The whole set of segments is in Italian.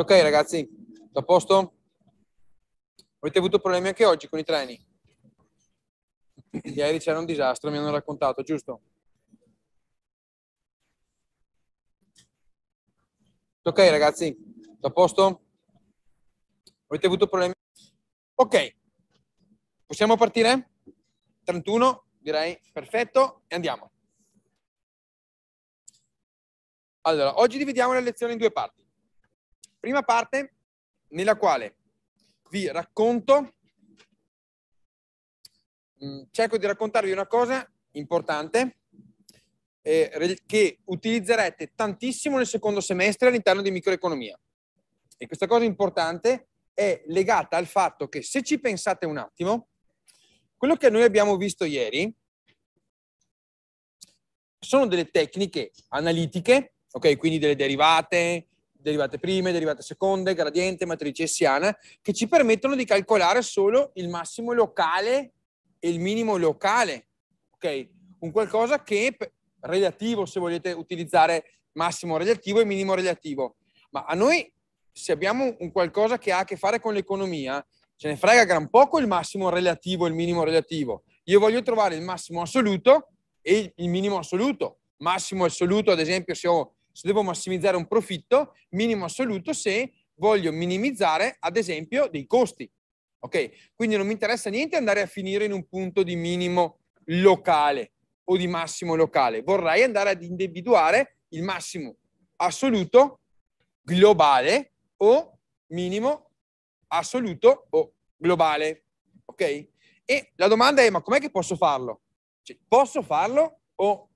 Ok ragazzi, tutto a posto? Avete avuto problemi anche oggi con i treni? Ieri c'era un disastro, mi hanno raccontato, giusto? Ok ragazzi, tutto a posto? Avete avuto problemi? Ok, possiamo partire? 31, direi, perfetto, e andiamo. Allora, oggi dividiamo la lezione in due parti. Prima parte nella quale vi racconto, mm, cerco di raccontarvi una cosa importante eh, che utilizzerete tantissimo nel secondo semestre all'interno di microeconomia. E questa cosa importante è legata al fatto che se ci pensate un attimo, quello che noi abbiamo visto ieri sono delle tecniche analitiche, ok? Quindi delle derivate, derivate prime, derivate seconde, gradiente, matrice hessiana, che ci permettono di calcolare solo il massimo locale e il minimo locale, ok? Un qualcosa che relativo, se volete utilizzare massimo relativo e minimo relativo. Ma a noi, se abbiamo un qualcosa che ha a che fare con l'economia, ce ne frega gran poco il massimo relativo e il minimo relativo. Io voglio trovare il massimo assoluto e il minimo assoluto. Massimo assoluto, ad esempio, se ho se devo massimizzare un profitto, minimo assoluto se voglio minimizzare, ad esempio, dei costi. Ok? Quindi non mi interessa niente andare a finire in un punto di minimo locale o di massimo locale. Vorrei andare ad individuare il massimo assoluto globale o minimo assoluto o globale. Ok? E la domanda è: ma com'è che posso farlo? Cioè, posso farlo o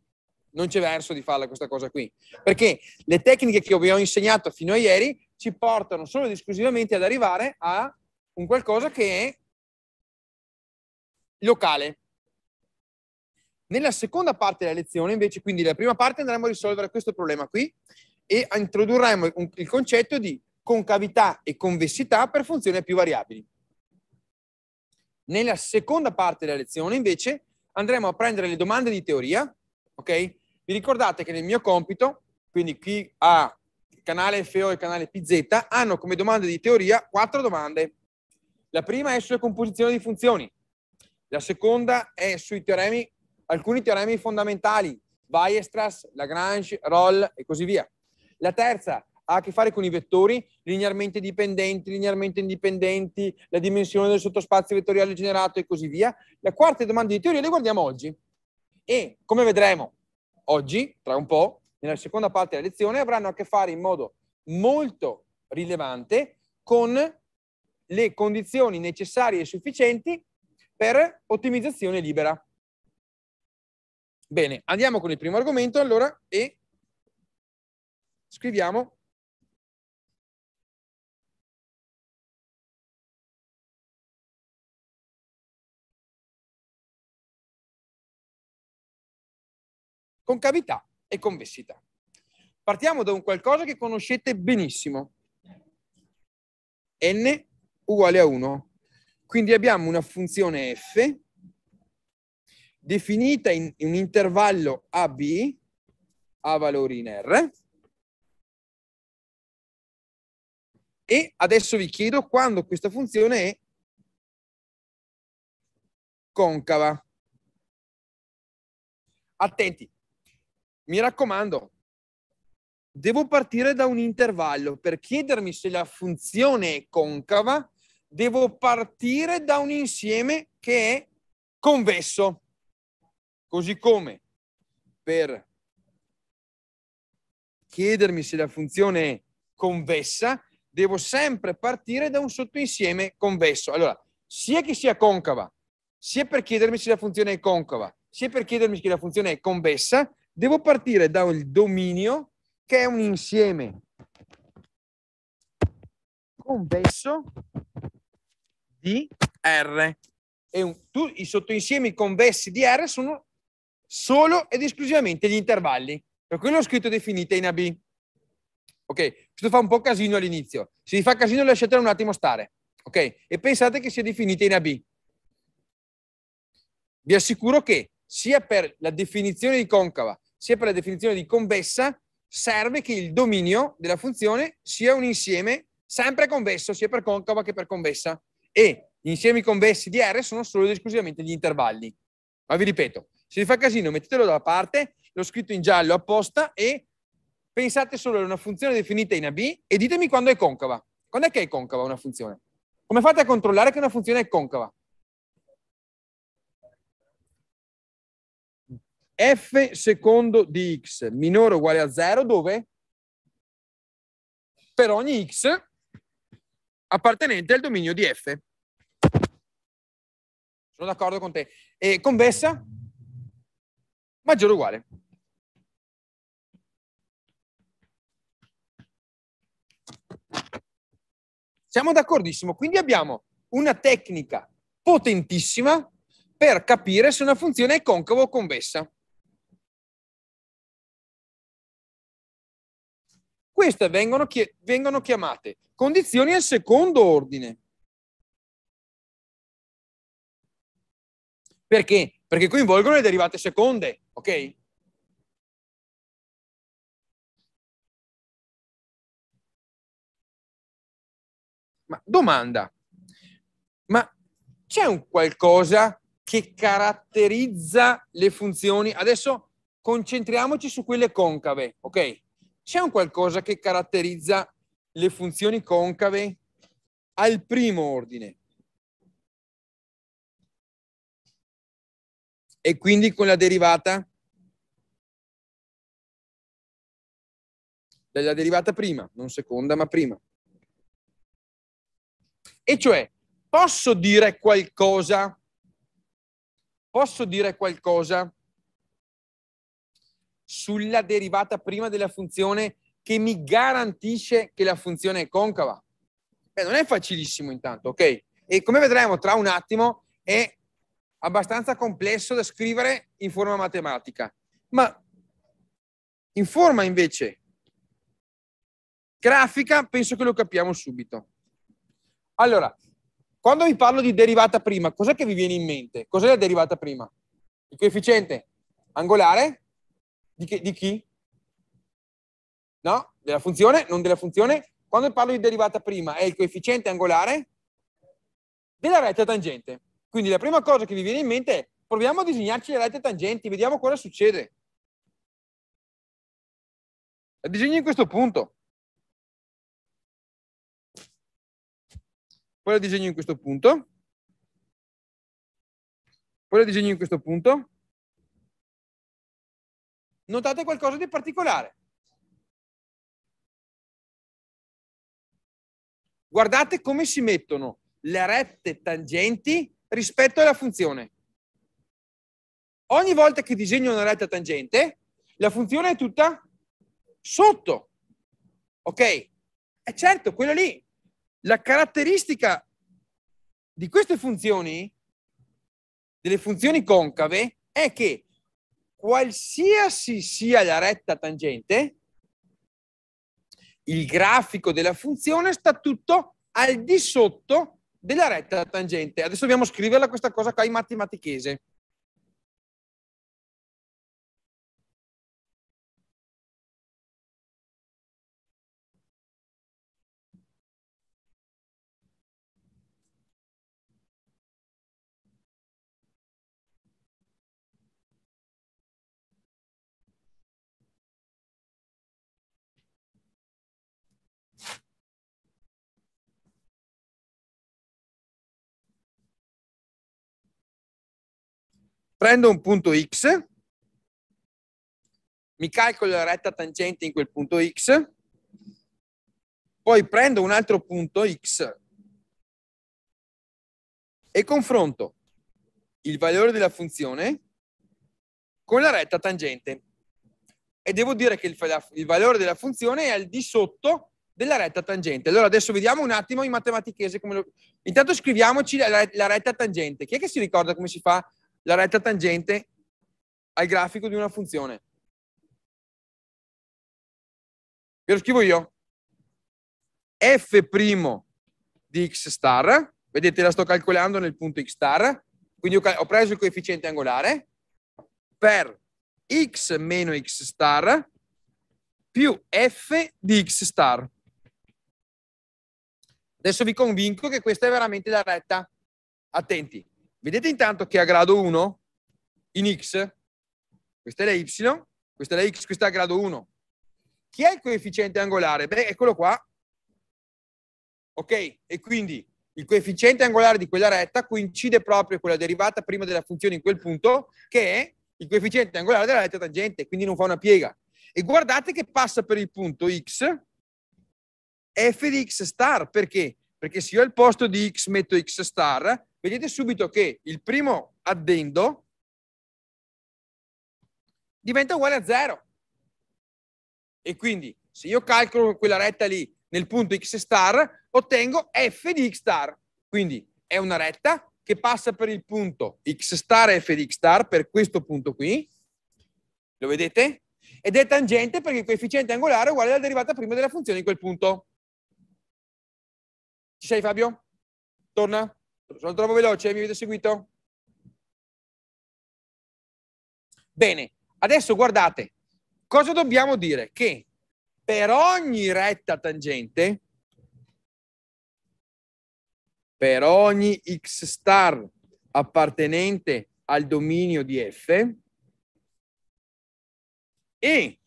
non c'è verso di farla questa cosa qui. Perché le tecniche che vi ho insegnato fino a ieri ci portano solo ed esclusivamente ad arrivare a un qualcosa che è locale. Nella seconda parte della lezione, invece, quindi la prima parte andremo a risolvere questo problema qui e introdurremo il concetto di concavità e convessità per funzioni a più variabili. Nella seconda parte della lezione, invece, andremo a prendere le domande di teoria, ok? Vi ricordate che nel mio compito, quindi chi ha canale FEO e canale PZ, hanno come domande di teoria quattro domande. La prima è sulla composizione di funzioni, la seconda è sui teoremi, alcuni teoremi fondamentali, Weierstrass, Lagrange, Roll e così via. La terza ha a che fare con i vettori linearmente dipendenti, linearmente indipendenti, la dimensione del sottospazio vettoriale generato e così via. La quarta domanda di teoria le guardiamo oggi e come vedremo oggi, tra un po', nella seconda parte della lezione, avranno a che fare in modo molto rilevante con le condizioni necessarie e sufficienti per ottimizzazione libera. Bene, andiamo con il primo argomento allora e scriviamo concavità e convessità. Partiamo da un qualcosa che conoscete benissimo. n uguale a 1. Quindi abbiamo una funzione f definita in un intervallo AB a valori in R. E adesso vi chiedo quando questa funzione è concava. Attenti, mi raccomando, devo partire da un intervallo per chiedermi se la funzione è concava, devo partire da un insieme che è convesso. Così come per chiedermi se la funzione è convessa, devo sempre partire da un sottoinsieme convesso. Allora, sia che sia concava, sia per chiedermi se la funzione è concava, sia per chiedermi se la funzione è convessa, Devo partire da un dominio che è un insieme convesso di R. E un, tu, I sottoinsiemi convessi di R sono solo ed esclusivamente gli intervalli. Per quello ho scritto definite in AB. Ok, questo fa un po' casino all'inizio. Se vi fa casino lasciatelo un attimo stare. Ok, e pensate che sia definita in AB. Vi assicuro che sia per la definizione di concava sia per la definizione di convessa, serve che il dominio della funzione sia un insieme sempre convesso, sia per concava che per convessa. E gli insiemi convessi di R sono solo ed esclusivamente gli intervalli. Ma vi ripeto, se vi fa casino mettetelo da parte, l'ho scritto in giallo apposta e pensate solo a una funzione definita in AB e ditemi quando è concava. Quando è che è concava una funzione? Come fate a controllare che una funzione è concava? f secondo di x minore o uguale a 0 dove? Per ogni x appartenente al dominio di f. Sono d'accordo con te. E convessa? Maggiore o uguale. Siamo d'accordissimo, quindi abbiamo una tecnica potentissima per capire se una funzione è concava o convessa. Queste vengono, chi- vengono chiamate condizioni al secondo ordine. Perché? Perché coinvolgono le derivate seconde, ok? Ma domanda, ma c'è un qualcosa che caratterizza le funzioni? Adesso concentriamoci su quelle concave, ok? c'è un qualcosa che caratterizza le funzioni concave al primo ordine. E quindi con la derivata della derivata prima, non seconda ma prima. E cioè, posso dire qualcosa, posso dire qualcosa sulla derivata prima della funzione che mi garantisce che la funzione è concava. Beh, non è facilissimo intanto, ok? E come vedremo tra un attimo è abbastanza complesso da scrivere in forma matematica, ma in forma invece grafica penso che lo capiamo subito. Allora, quando vi parlo di derivata prima, cos'è che vi viene in mente? Cos'è la derivata prima? Il coefficiente angolare di, che, di chi? No? Della funzione? Non della funzione? Quando parlo di derivata prima è il coefficiente angolare della retta tangente. Quindi la prima cosa che vi viene in mente è proviamo a disegnarci le rette tangenti, vediamo cosa succede. La disegno in questo punto. Poi la disegno in questo punto. Poi la disegno in questo punto notate qualcosa di particolare. Guardate come si mettono le rette tangenti rispetto alla funzione. Ogni volta che disegno una retta tangente, la funzione è tutta sotto. Ok? E certo, quella lì, la caratteristica di queste funzioni, delle funzioni concave, è che qualsiasi sia la retta tangente, il grafico della funzione sta tutto al di sotto della retta tangente. Adesso dobbiamo scriverla questa cosa qua in matematichese. prendo un punto X, mi calcolo la retta tangente in quel punto X, poi prendo un altro punto X e confronto il valore della funzione con la retta tangente. E devo dire che il, il, valore della funzione è al di sotto della retta tangente. Allora adesso vediamo un attimo in matematichese come lo... Intanto scriviamoci la, la, retta tangente. Chi è che si ricorda come si fa la retta tangente al grafico di una funzione. Ve lo scrivo io. F' di x star, vedete la sto calcolando nel punto x star, quindi ho preso il coefficiente angolare per x meno x star più f di x star. Adesso vi convinco che questa è veramente la retta. Attenti, Vedete intanto che a grado 1 in x, questa è la y, questa è la x, questa è a grado 1. Chi è il coefficiente angolare? Beh, eccolo qua. Ok, e quindi il coefficiente angolare di quella retta coincide proprio con la derivata prima della funzione in quel punto, che è il coefficiente angolare della retta tangente, quindi non fa una piega. E guardate che passa per il punto x, f di x star, perché? Perché se io al posto di x metto x star, vedete subito che il primo addendo diventa uguale a 0. E quindi se io calcolo quella retta lì nel punto x star, ottengo f di x star. Quindi è una retta che passa per il punto x star f di x star, per questo punto qui. Lo vedete? Ed è tangente perché il coefficiente angolare è uguale alla derivata prima della funzione in quel punto. Ci sei Fabio? Torna. Sono troppo veloce? Mi avete seguito? Bene, adesso guardate, cosa dobbiamo dire? Che per ogni retta tangente, per ogni x star appartenente al dominio di f e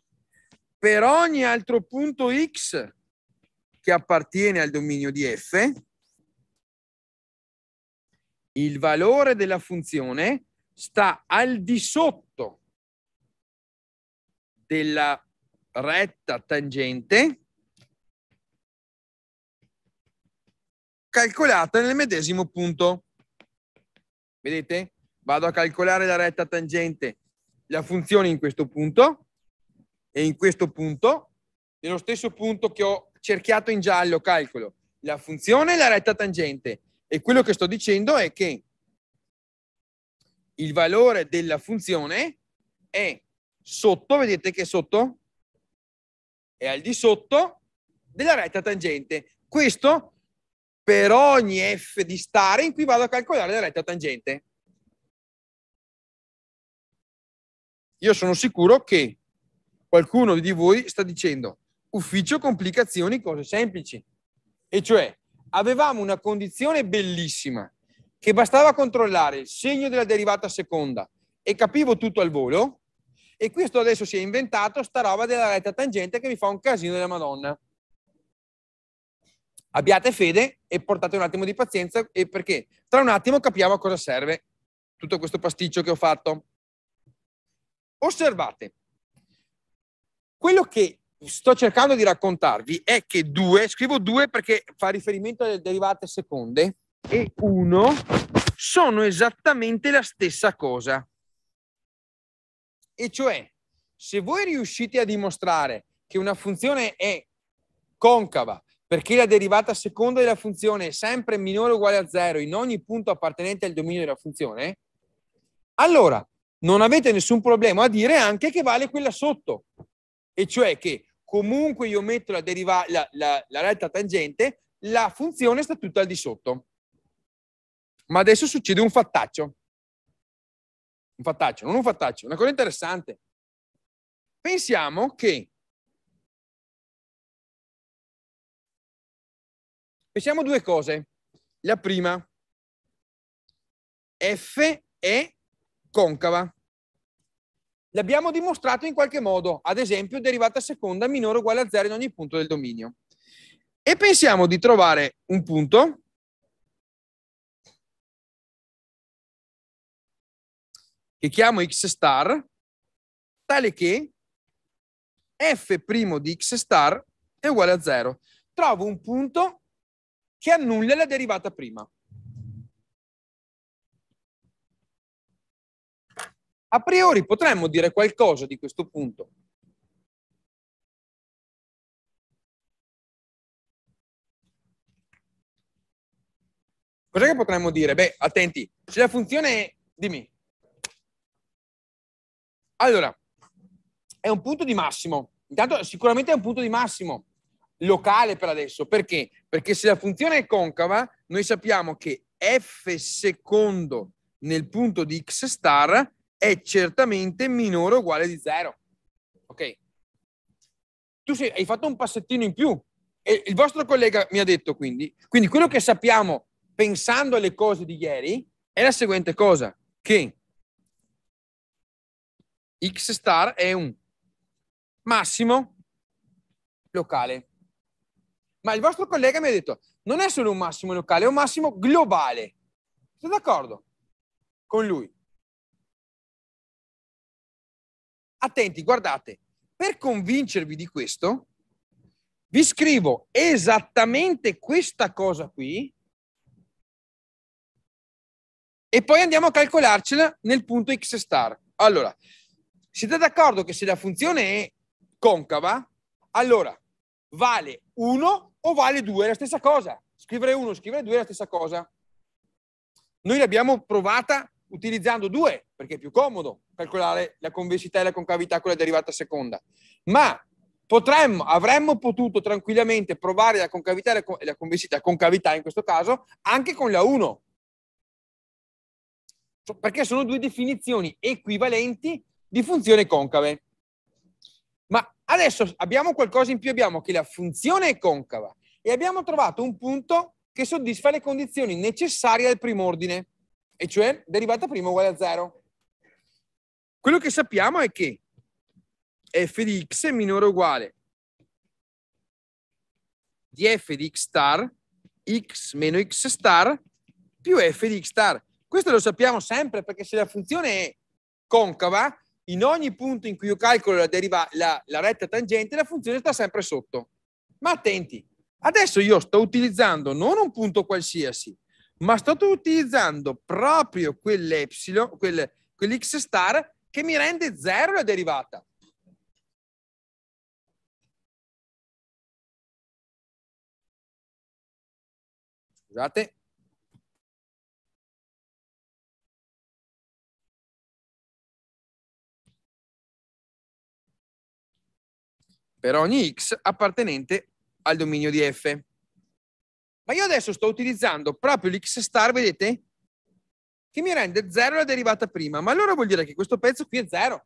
per ogni altro punto x che appartiene al dominio di f, il valore della funzione sta al di sotto della retta tangente calcolata nel medesimo punto. Vedete? Vado a calcolare la retta tangente, la funzione in questo punto e in questo punto, nello stesso punto che ho cerchiato in giallo, calcolo la funzione e la retta tangente e quello che sto dicendo è che il valore della funzione è sotto, vedete che è sotto? È al di sotto della retta tangente. Questo per ogni f di stare in cui vado a calcolare la retta tangente. Io sono sicuro che qualcuno di voi sta dicendo ufficio complicazioni cose semplici. E cioè, avevamo una condizione bellissima che bastava controllare il segno della derivata seconda e capivo tutto al volo e questo adesso si è inventato sta roba della retta tangente che mi fa un casino della madonna. Abbiate fede e portate un attimo di pazienza perché tra un attimo capiamo a cosa serve tutto questo pasticcio che ho fatto. Osservate, quello che sto cercando di raccontarvi è che due, scrivo due perché fa riferimento alle derivate seconde, e uno sono esattamente la stessa cosa. E cioè, se voi riuscite a dimostrare che una funzione è concava perché la derivata seconda della funzione è sempre minore o uguale a zero in ogni punto appartenente al dominio della funzione, allora non avete nessun problema a dire anche che vale quella sotto, e cioè che comunque io metto la, deriva- la, la, la retta tangente, la funzione sta tutta al di sotto. Ma adesso succede un fattaccio. Un fattaccio, non un fattaccio, una cosa interessante. Pensiamo che Pensiamo due cose. La prima, F è concava. L'abbiamo dimostrato in qualche modo, ad esempio derivata seconda minore o uguale a 0 in ogni punto del dominio. E pensiamo di trovare un punto che chiamo x star, tale che f' di x star è uguale a 0. Trovo un punto che annulla la derivata prima. A priori potremmo dire qualcosa di questo punto. Cos'è che potremmo dire? Beh, attenti, se la funzione è... dimmi. Allora, è un punto di massimo. Intanto sicuramente è un punto di massimo locale per adesso. Perché? Perché se la funzione è concava, noi sappiamo che f secondo nel punto di x star è certamente minore o uguale di 0. Ok? Tu sei, hai fatto un passettino in più e il vostro collega mi ha detto quindi, quindi quello che sappiamo pensando alle cose di ieri è la seguente cosa, che x star è un massimo locale. Ma il vostro collega mi ha detto, non è solo un massimo locale, è un massimo globale. Sono d'accordo con lui. attenti, guardate, per convincervi di questo, vi scrivo esattamente questa cosa qui e poi andiamo a calcolarcela nel punto x star. Allora, siete d'accordo che se la funzione è concava, allora vale 1 o vale 2 è la stessa cosa. Scrivere 1, scrivere 2 è la stessa cosa. Noi l'abbiamo provata utilizzando due, perché è più comodo calcolare la convessità e la concavità con la derivata seconda. Ma potremmo, avremmo potuto tranquillamente provare la concavità e la, la convessità, concavità in questo caso, anche con la 1. Perché sono due definizioni equivalenti di funzione concave. Ma adesso abbiamo qualcosa in più, abbiamo che la funzione è concava e abbiamo trovato un punto che soddisfa le condizioni necessarie al primo ordine e cioè derivata prima uguale a 0. Quello che sappiamo è che f di x è minore o uguale di f di x star x meno x star più f di x star. Questo lo sappiamo sempre perché se la funzione è concava, in ogni punto in cui io calcolo la, deriva, la, la retta tangente, la funzione sta sempre sotto. Ma attenti, adesso io sto utilizzando non un punto qualsiasi, ma sto utilizzando proprio quell'epsilon, quel, quell'x star che mi rende zero la derivata. Scusate. per ogni x appartenente al dominio di f. Ma io adesso sto utilizzando proprio l'X star, vedete? Che mi rende 0 la derivata prima. Ma allora vuol dire che questo pezzo qui è 0.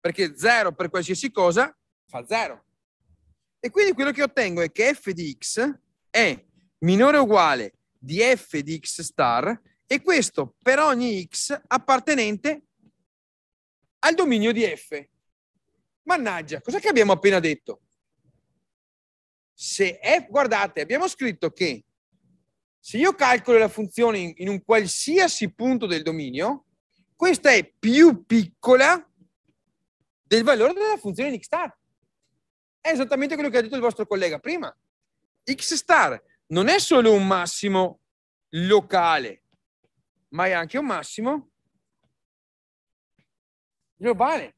Perché 0 per qualsiasi cosa fa 0. E quindi quello che ottengo è che f di x è minore o uguale di f di x star e questo per ogni x appartenente al dominio di f. Mannaggia, cos'è che abbiamo appena detto? se è, guardate, abbiamo scritto che se io calcolo la funzione in, in un qualsiasi punto del dominio, questa è più piccola del valore della funzione di x star. È esattamente quello che ha detto il vostro collega prima. x star non è solo un massimo locale, ma è anche un massimo globale.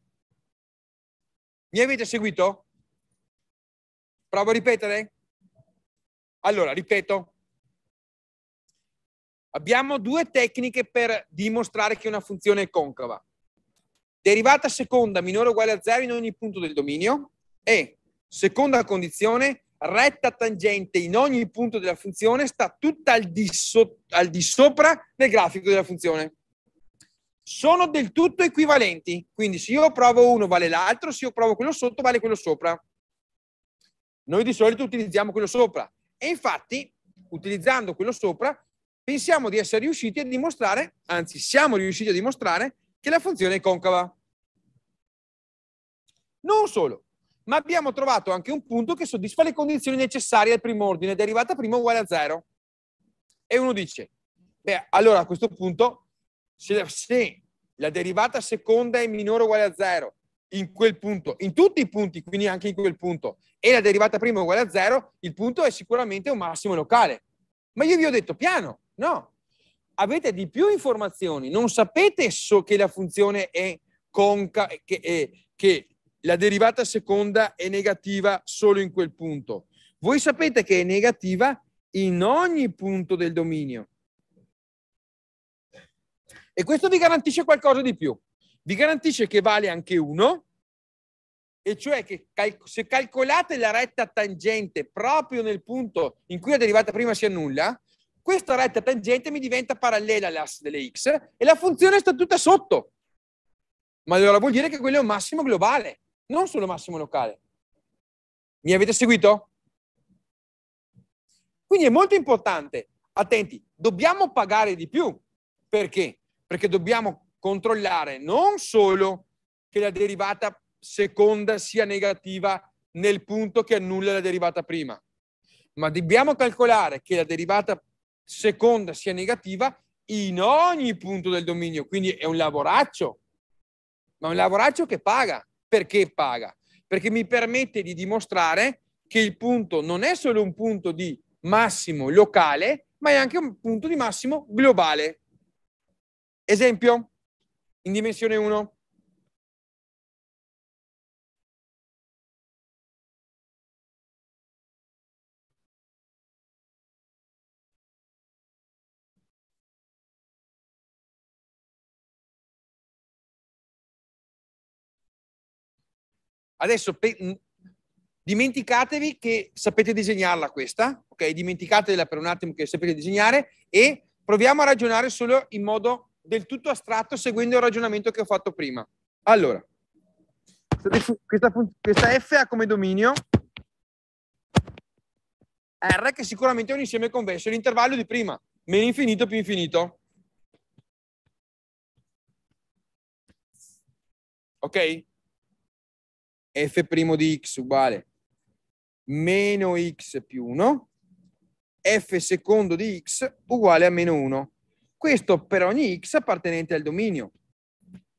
Mi avete seguito? Provo a ripetere? Allora, ripeto. Abbiamo due tecniche per dimostrare che una funzione è concava. Derivata seconda minore o uguale a zero in ogni punto del dominio e, seconda condizione, retta tangente in ogni punto della funzione sta tutta al di, so- al di sopra del grafico della funzione sono del tutto equivalenti. Quindi se io provo uno vale l'altro, se io provo quello sotto vale quello sopra. Noi di solito utilizziamo quello sopra e infatti utilizzando quello sopra pensiamo di essere riusciti a dimostrare, anzi siamo riusciti a dimostrare che la funzione è concava. Non solo, ma abbiamo trovato anche un punto che soddisfa le condizioni necessarie al primo ordine, derivata prima uguale a zero. E uno dice, beh, allora a questo punto, se la, se la derivata seconda è minore o uguale a zero, in quel punto, in tutti i punti, quindi anche in quel punto, e la derivata prima è uguale a zero, il punto è sicuramente un massimo locale. Ma io vi ho detto piano, no. Avete di più informazioni, non sapete so che la funzione è conca, che, è, eh, che la derivata seconda è negativa solo in quel punto. Voi sapete che è negativa in ogni punto del dominio. E questo vi garantisce qualcosa di più vi garantisce che vale anche 1, e cioè che cal- se calcolate la retta tangente proprio nel punto in cui la derivata prima si annulla, questa retta tangente mi diventa parallela all'asse delle x e la funzione sta tutta sotto. Ma allora vuol dire che quello è un massimo globale, non solo massimo locale. Mi avete seguito? Quindi è molto importante. Attenti, dobbiamo pagare di più. Perché? Perché dobbiamo controllare non solo che la derivata seconda sia negativa nel punto che annulla la derivata prima, ma dobbiamo calcolare che la derivata seconda sia negativa in ogni punto del dominio, quindi è un lavoraccio, ma un lavoraccio che paga. Perché paga? Perché mi permette di dimostrare che il punto non è solo un punto di massimo locale, ma è anche un punto di massimo globale. Esempio, in dimensione 1? Adesso dimenticatevi che sapete disegnarla questa, ok? Dimenticatela per un attimo che sapete disegnare e proviamo a ragionare solo in modo del tutto astratto seguendo il ragionamento che ho fatto prima. Allora, questa, questa F ha come dominio R che sicuramente è un insieme convesso, l'intervallo di prima, meno infinito più infinito. Ok? F' di x uguale meno x più 1, f secondo di x uguale a meno 1. Questo per ogni x appartenente al dominio.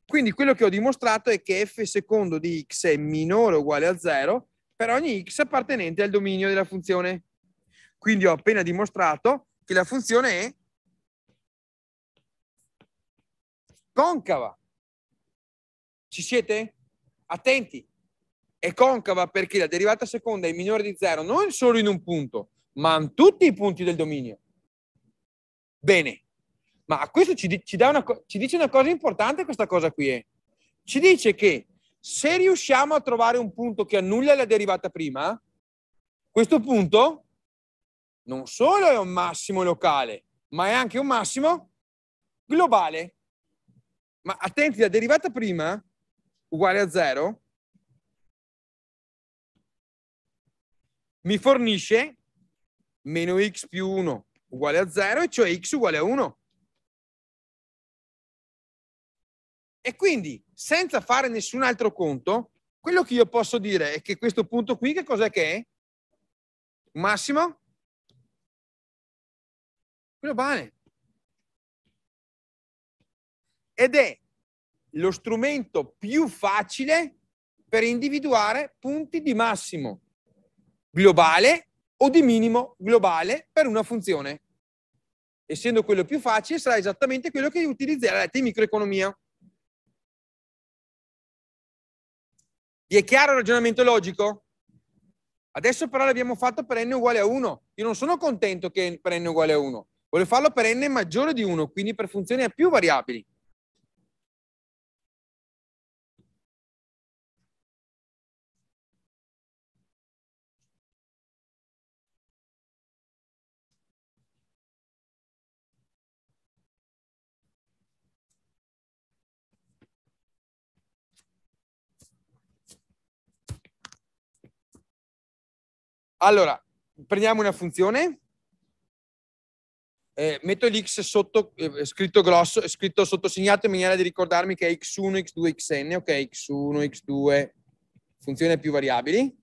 Quindi quello che ho dimostrato è che f secondo di x è minore o uguale a 0 per ogni x appartenente al dominio della funzione. Quindi ho appena dimostrato che la funzione è concava. Ci siete? Attenti. È concava perché la derivata seconda è minore di 0 non solo in un punto, ma in tutti i punti del dominio. Bene, ma questo ci, ci, una, ci dice una cosa importante questa cosa qui. Eh. Ci dice che se riusciamo a trovare un punto che annulla la derivata prima, questo punto non solo è un massimo locale, ma è anche un massimo globale. Ma attenti, la derivata prima uguale a 0 mi fornisce meno x più 1 uguale a 0, e cioè x uguale a 1. E quindi, senza fare nessun altro conto, quello che io posso dire è che questo punto qui, che cos'è che è? Massimo? Globale. Ed è lo strumento più facile per individuare punti di massimo globale o di minimo globale per una funzione. Essendo quello più facile, sarà esattamente quello che utilizzerete in microeconomia. Vi è chiaro il ragionamento logico? Adesso però l'abbiamo fatto per n uguale a 1. Io non sono contento che per n uguale a 1. Voglio farlo per n maggiore di 1, quindi per funzioni a più variabili. Allora, prendiamo una funzione, eh, metto l'x sotto, eh, scritto grosso, eh, scritto sottosegnato in maniera di ricordarmi che è x1, x2, xn, ok, x1, x2, funzione più variabili,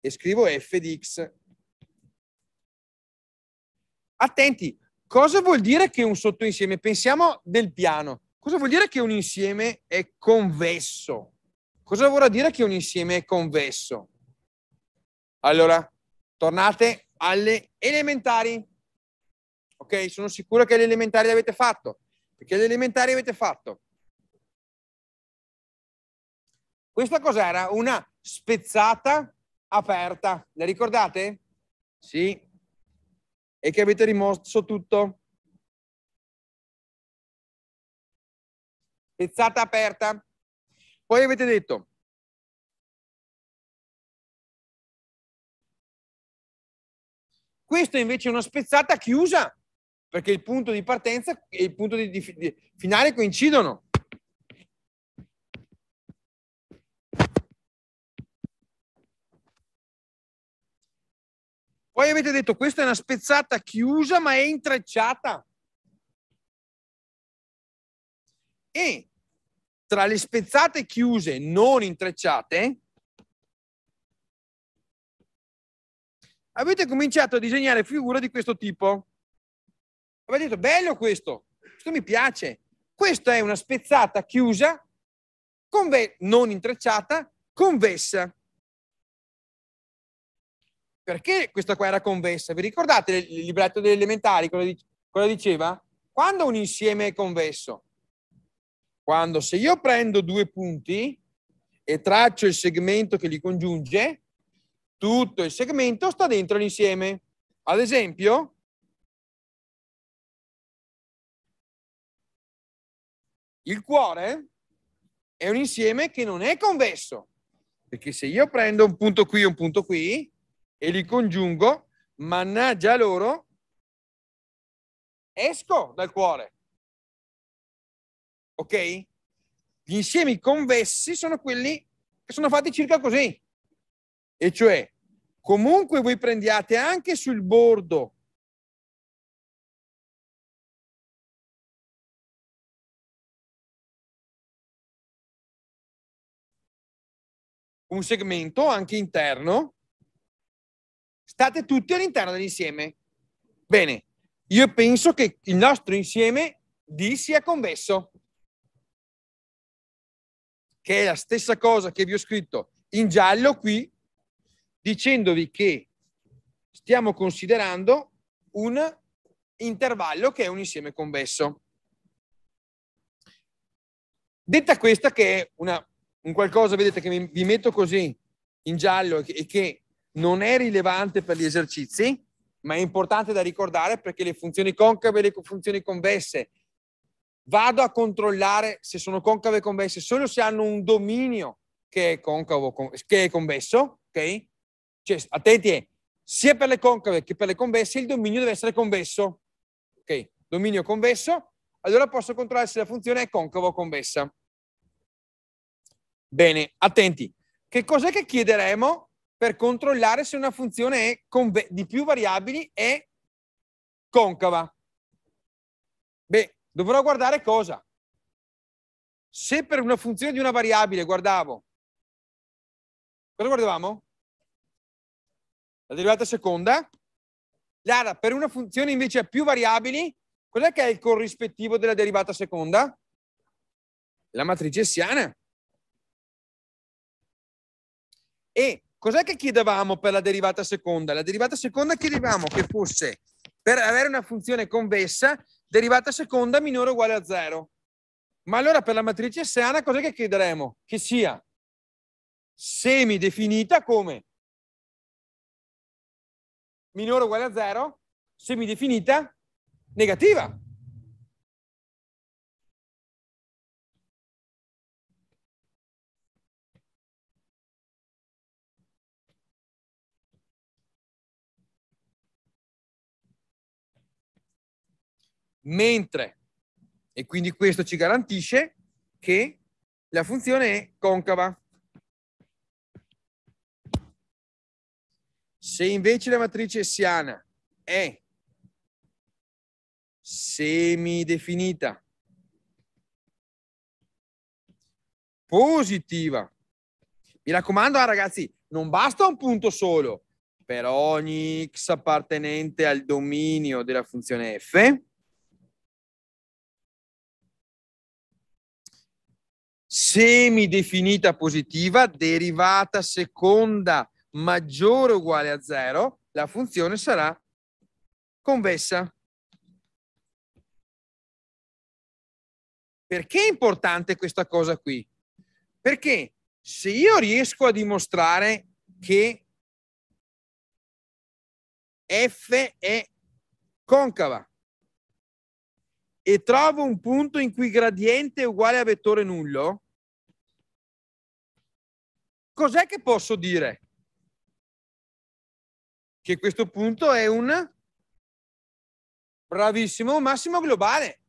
e scrivo f di x. Attenti, cosa vuol dire che un sottoinsieme? Pensiamo del piano. Cosa vuol dire che un insieme è convesso? Cosa vorrà dire che un insieme è convesso? Allora, tornate alle elementari. Ok, sono sicuro che le elementari avete fatto, perché le elementari avete fatto. Questa cos'era? Una spezzata aperta. La ricordate? Sì. E che avete rimosso tutto? Spezzata aperta. Poi avete detto Questa invece è una spezzata chiusa, perché il punto di partenza e il punto di, di, di finale coincidono. Poi avete detto questa è una spezzata chiusa ma è intrecciata. E tra le spezzate chiuse non intrecciate avete cominciato a disegnare figure di questo tipo. Avete detto, bello questo, questo mi piace. Questa è una spezzata chiusa, conve- non intrecciata, convessa. Perché questa qua era convessa? Vi ricordate il libretto degli elementari, cosa, dice, cosa diceva? Quando un insieme è convesso? Quando se io prendo due punti e traccio il segmento che li congiunge, tutto il segmento sta dentro l'insieme. Ad esempio, il cuore è un insieme che non è convesso, perché se io prendo un punto qui e un punto qui e li congiungo, mannaggia loro, esco dal cuore. Ok? Gli insiemi convessi sono quelli che sono fatti circa così, e cioè Comunque voi prendiate anche sul bordo un segmento anche interno. State tutti all'interno dell'insieme. Bene, io penso che il nostro insieme D sia convesso, che è la stessa cosa che vi ho scritto in giallo qui dicendovi che stiamo considerando un intervallo che è un insieme convesso. Detta questa che è una, un qualcosa, vedete che vi metto così in giallo e che non è rilevante per gli esercizi, ma è importante da ricordare perché le funzioni concave e le funzioni convesse vado a controllare se sono concave e convesse solo se hanno un dominio che è concavo, che è convesso, ok? Cioè, attenti, è, eh. sia per le concave che per le convesse il dominio deve essere convesso. Ok, dominio convesso, allora posso controllare se la funzione è concava o convessa. Bene, attenti. Che cos'è che chiederemo per controllare se una funzione è di più variabili è concava? Beh, dovrò guardare cosa? Se per una funzione di una variabile guardavo, cosa guardavamo? la derivata seconda. Lara, per una funzione invece a più variabili, cos'è che è il corrispettivo della derivata seconda? La matrice essiana. E cos'è che chiedevamo per la derivata seconda? La derivata seconda chiedevamo che fosse, per avere una funzione convessa, derivata seconda minore o uguale a zero. Ma allora per la matrice essiana cos'è che chiederemo? Che sia semidefinita come minore o uguale a 0, semidefinita, negativa. Mentre, e quindi questo ci garantisce che la funzione è concava. Se invece la matrice essiana è semidefinita, positiva, mi raccomando ah, ragazzi, non basta un punto solo, per ogni x appartenente al dominio della funzione f, semidefinita positiva, derivata seconda maggiore o uguale a 0, la funzione sarà convessa. Perché è importante questa cosa qui? Perché se io riesco a dimostrare che F è concava e trovo un punto in cui gradiente è uguale a vettore nullo, cos'è che posso dire? che a questo punto è un bravissimo massimo globale.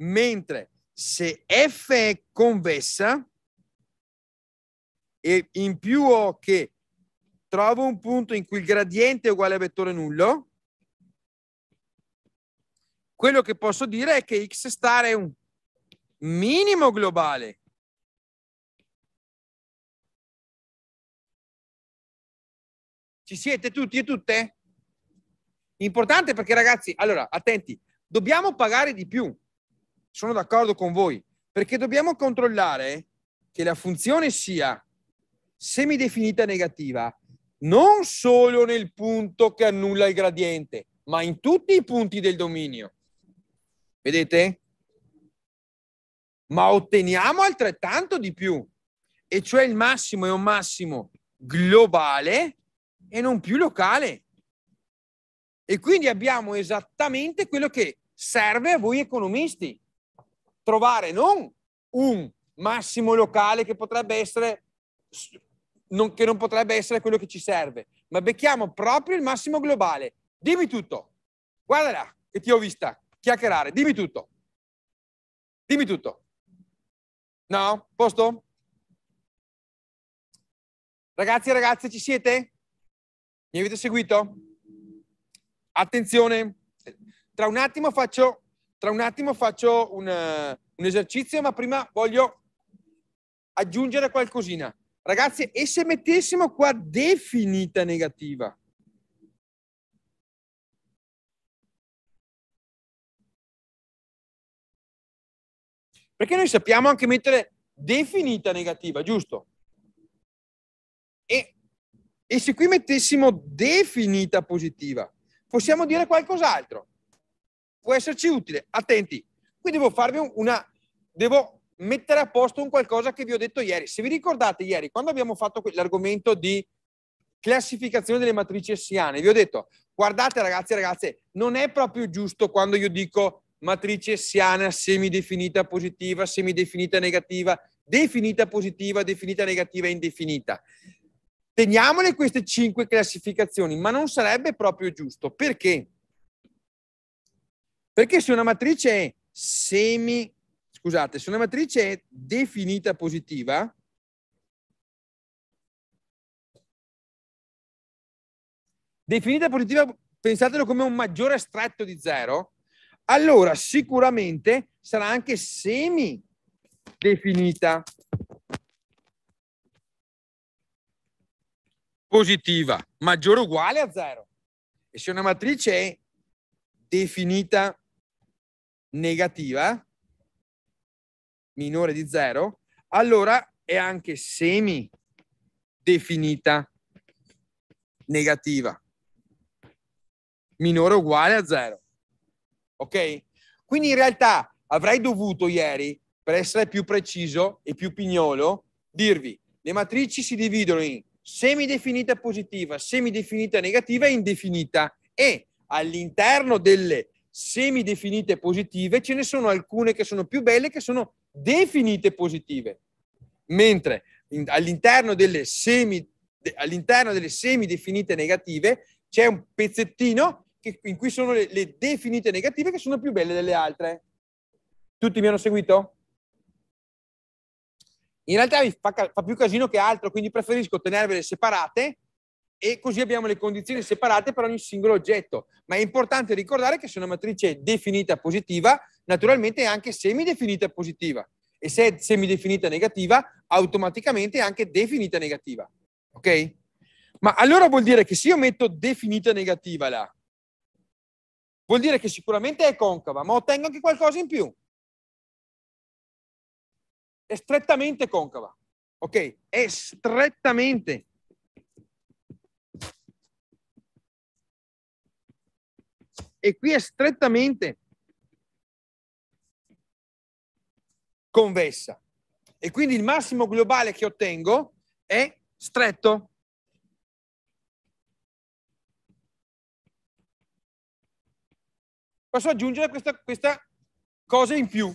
Mentre se F è convessa e in più ho che trovo un punto in cui il gradiente è uguale a vettore nullo, quello che posso dire è che x star è un minimo globale. Ci siete tutti e tutte? Importante perché ragazzi, allora, attenti, dobbiamo pagare di più. Sono d'accordo con voi, perché dobbiamo controllare che la funzione sia semidefinita negativa non solo nel punto che annulla il gradiente, ma in tutti i punti del dominio. Vedete? ma otteniamo altrettanto di più. E cioè il massimo è un massimo globale e non più locale. E quindi abbiamo esattamente quello che serve a voi economisti. Trovare non un massimo locale che potrebbe essere non, che non potrebbe essere quello che ci serve, ma becchiamo proprio il massimo globale. Dimmi tutto. Guarda là, che ti ho vista chiacchierare, dimmi tutto. Dimmi tutto. No? Posto? Ragazzi e ragazze, ci siete? Mi avete seguito? Attenzione, tra un attimo faccio, un, attimo faccio un, un esercizio, ma prima voglio aggiungere qualcosina. Ragazzi, e se mettessimo qua definita negativa? Perché noi sappiamo anche mettere definita negativa, giusto? E, e se qui mettessimo definita positiva, possiamo dire qualcos'altro. Può esserci utile. Attenti, qui devo farvi una... Devo mettere a posto un qualcosa che vi ho detto ieri. Se vi ricordate ieri, quando abbiamo fatto l'argomento di classificazione delle matrici essiane, vi ho detto, guardate ragazzi e ragazze, non è proprio giusto quando io dico matrice siana, semidefinita positiva, semidefinita negativa, definita positiva, definita negativa e indefinita. Teniamole queste cinque classificazioni, ma non sarebbe proprio giusto. Perché? Perché se una matrice è semi, scusate, se una matrice è definita positiva, definita positiva, pensatelo come un maggiore stretto di zero, allora sicuramente sarà anche semi definita positiva maggiore o uguale a zero e se una matrice è definita negativa minore di zero allora è anche semi definita negativa minore o uguale a zero ok? Quindi in realtà avrei dovuto ieri, per essere più preciso e più pignolo, dirvi le matrici si dividono in semidefinita positiva, semidefinita negativa e indefinita e all'interno delle semidefinite positive ce ne sono alcune che sono più belle che sono definite positive, mentre all'interno delle, semi, all'interno delle semidefinite negative c'è un pezzettino che, in cui sono le, le definite negative che sono più belle delle altre. Tutti mi hanno seguito? In realtà mi fa, fa, più casino che altro, quindi preferisco tenervele separate e così abbiamo le condizioni separate per ogni singolo oggetto. Ma è importante ricordare che se una matrice è definita positiva, naturalmente è anche semidefinita positiva. E se è semidefinita negativa, automaticamente è anche definita negativa. Ok? Ma allora vuol dire che se io metto definita negativa là, Vuol dire che sicuramente è concava, ma ottengo anche qualcosa in più. È strettamente concava. Ok? È strettamente. E qui è strettamente convessa. E quindi il massimo globale che ottengo è stretto. posso aggiungere questa, questa cosa in più.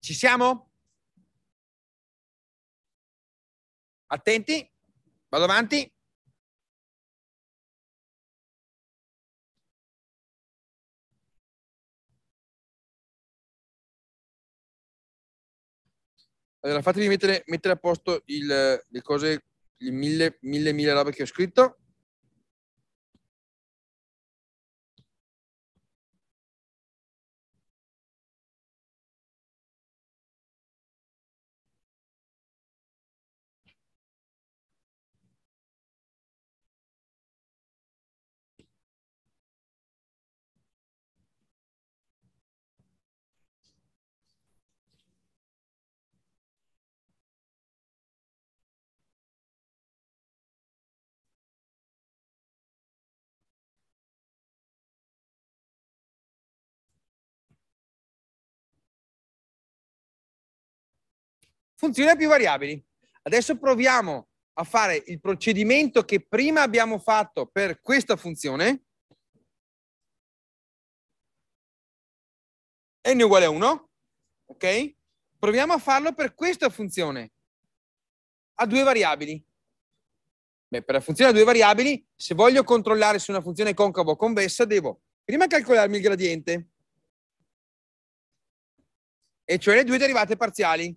Ci siamo? Attenti, vado avanti. Allora, fatemi mettere, mettere a posto il, le cose, le mille, mille, mille robe che ho scritto. funzione più variabili. Adesso proviamo a fare il procedimento che prima abbiamo fatto per questa funzione. n uguale a 1, ok? Proviamo a farlo per questa funzione a due variabili. Beh, per la funzione a due variabili, se voglio controllare se una funzione è concava o convessa, devo prima calcolarmi il gradiente, e cioè le due derivate parziali.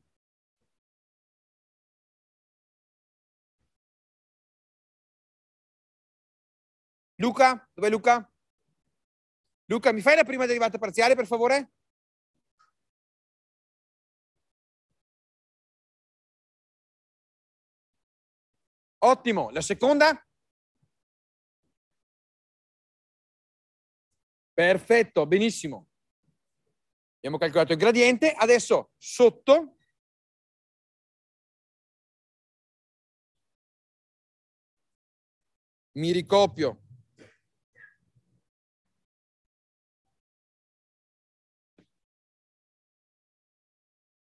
Luca, dov'è Luca? Luca, mi fai la prima derivata parziale, per favore? Ottimo, la seconda? Perfetto, benissimo. Abbiamo calcolato il gradiente, adesso sotto mi ricopio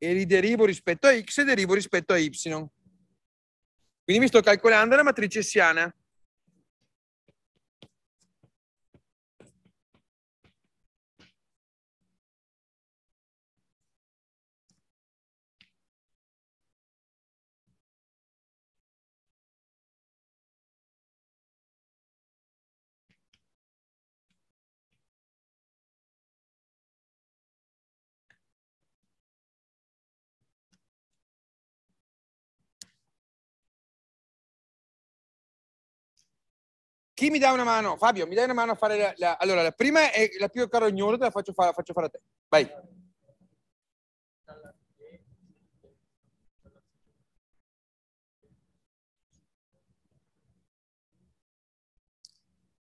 e li derivo rispetto a x e derivo rispetto a y. Quindi mi sto calcolando la matrice siana. Chi mi dà una mano? Fabio, mi dai una mano a fare la... la... Allora, la prima è la più carognola, te la faccio fare, la faccio fare a te. Vai.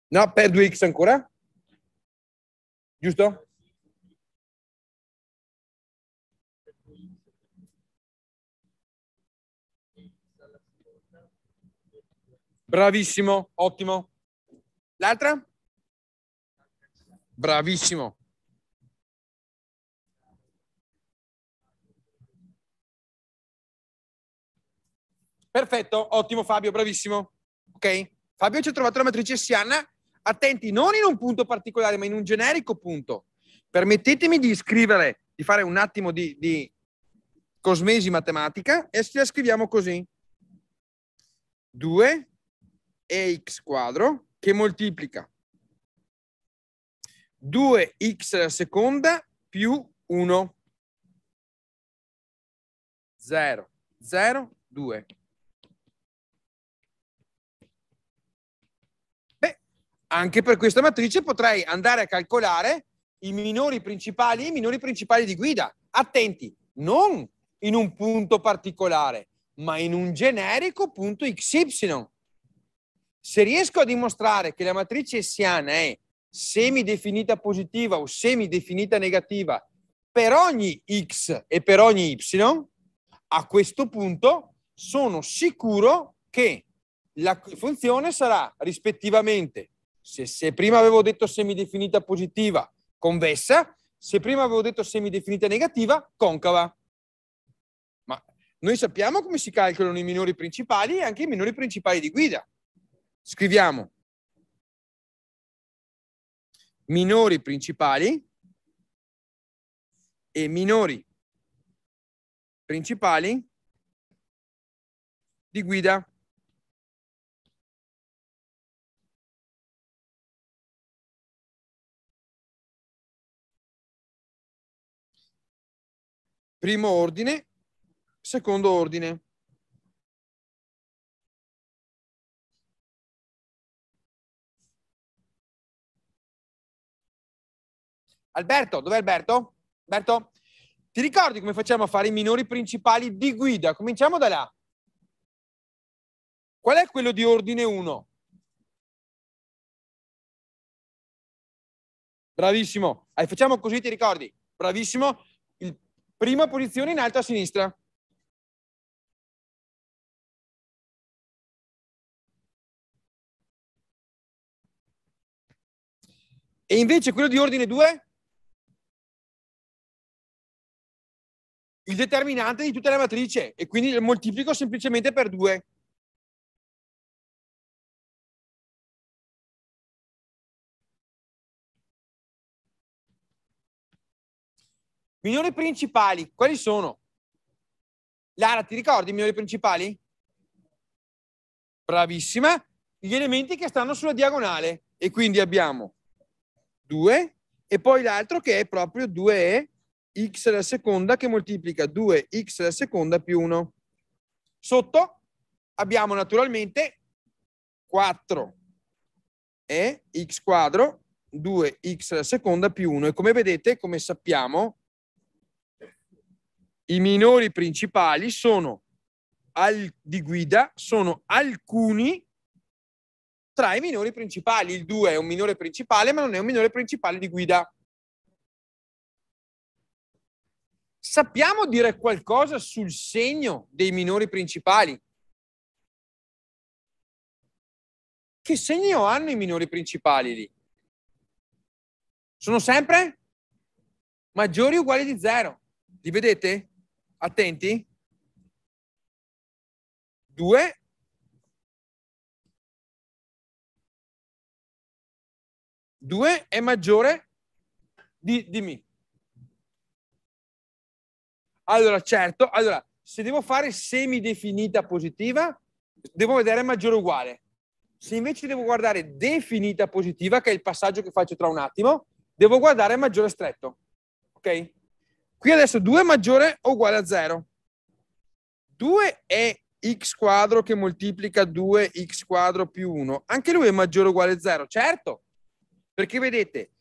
No, per 2x ancora? Giusto? Bravissimo, ottimo. L'altra? Bravissimo. Perfetto, ottimo Fabio, bravissimo. Ok? Fabio ci ha trovato la matrice siana. Attenti, non in un punto particolare, ma in un generico punto. Permettetemi di scrivere, di fare un attimo di, di cosmesi matematica e la scriviamo così. 2 e x quadro che moltiplica 2x alla seconda più 1. 0, 0, 2. Beh, anche per questa matrice potrei andare a calcolare i minori principali e i minori principali di guida. Attenti, non in un punto particolare, ma in un generico punto XY. Se riesco a dimostrare che la matrice essiana è semidefinita positiva o semidefinita negativa per ogni x e per ogni y, a questo punto sono sicuro che la funzione sarà rispettivamente, se, se prima avevo detto semidefinita positiva, convessa, se prima avevo detto semidefinita negativa, concava. Ma noi sappiamo come si calcolano i minori principali e anche i minori principali di guida. Scriviamo minori principali e minori principali di guida. Primo ordine, secondo ordine. Alberto, dov'è Alberto? Alberto, ti ricordi come facciamo a fare i minori principali di guida? Cominciamo da là. Qual è quello di ordine 1? Bravissimo. Allora, facciamo così, ti ricordi? Bravissimo. Il prima posizione in alto a sinistra. E invece quello di ordine 2? il determinante di tutta la matrice e quindi lo moltiplico semplicemente per 2. Minori principali, quali sono? Lara, ti ricordi i minori principali? Bravissima. Gli elementi che stanno sulla diagonale. E quindi abbiamo 2 e poi l'altro che è proprio 2 e x alla seconda che moltiplica 2x alla seconda più 1. Sotto abbiamo naturalmente 4 e x quadro 2x alla seconda più 1 e come vedete, come sappiamo, i minori principali sono al, di guida sono alcuni tra i minori principali. Il 2 è un minore principale, ma non è un minore principale di guida. sappiamo dire qualcosa sul segno dei minori principali? Che segno hanno i minori principali lì? Sono sempre maggiori o uguali di zero. Li vedete? Attenti. 2 2 è maggiore di, di mi. Allora, certo, allora, se devo fare semidefinita positiva, devo vedere maggiore o uguale. Se invece devo guardare definita positiva, che è il passaggio che faccio tra un attimo, devo guardare maggiore stretto. Ok? Qui adesso 2 maggiore o uguale a 0. 2 è x quadro che moltiplica 2x quadro più 1. Anche lui è maggiore o uguale a 0, certo. Perché vedete,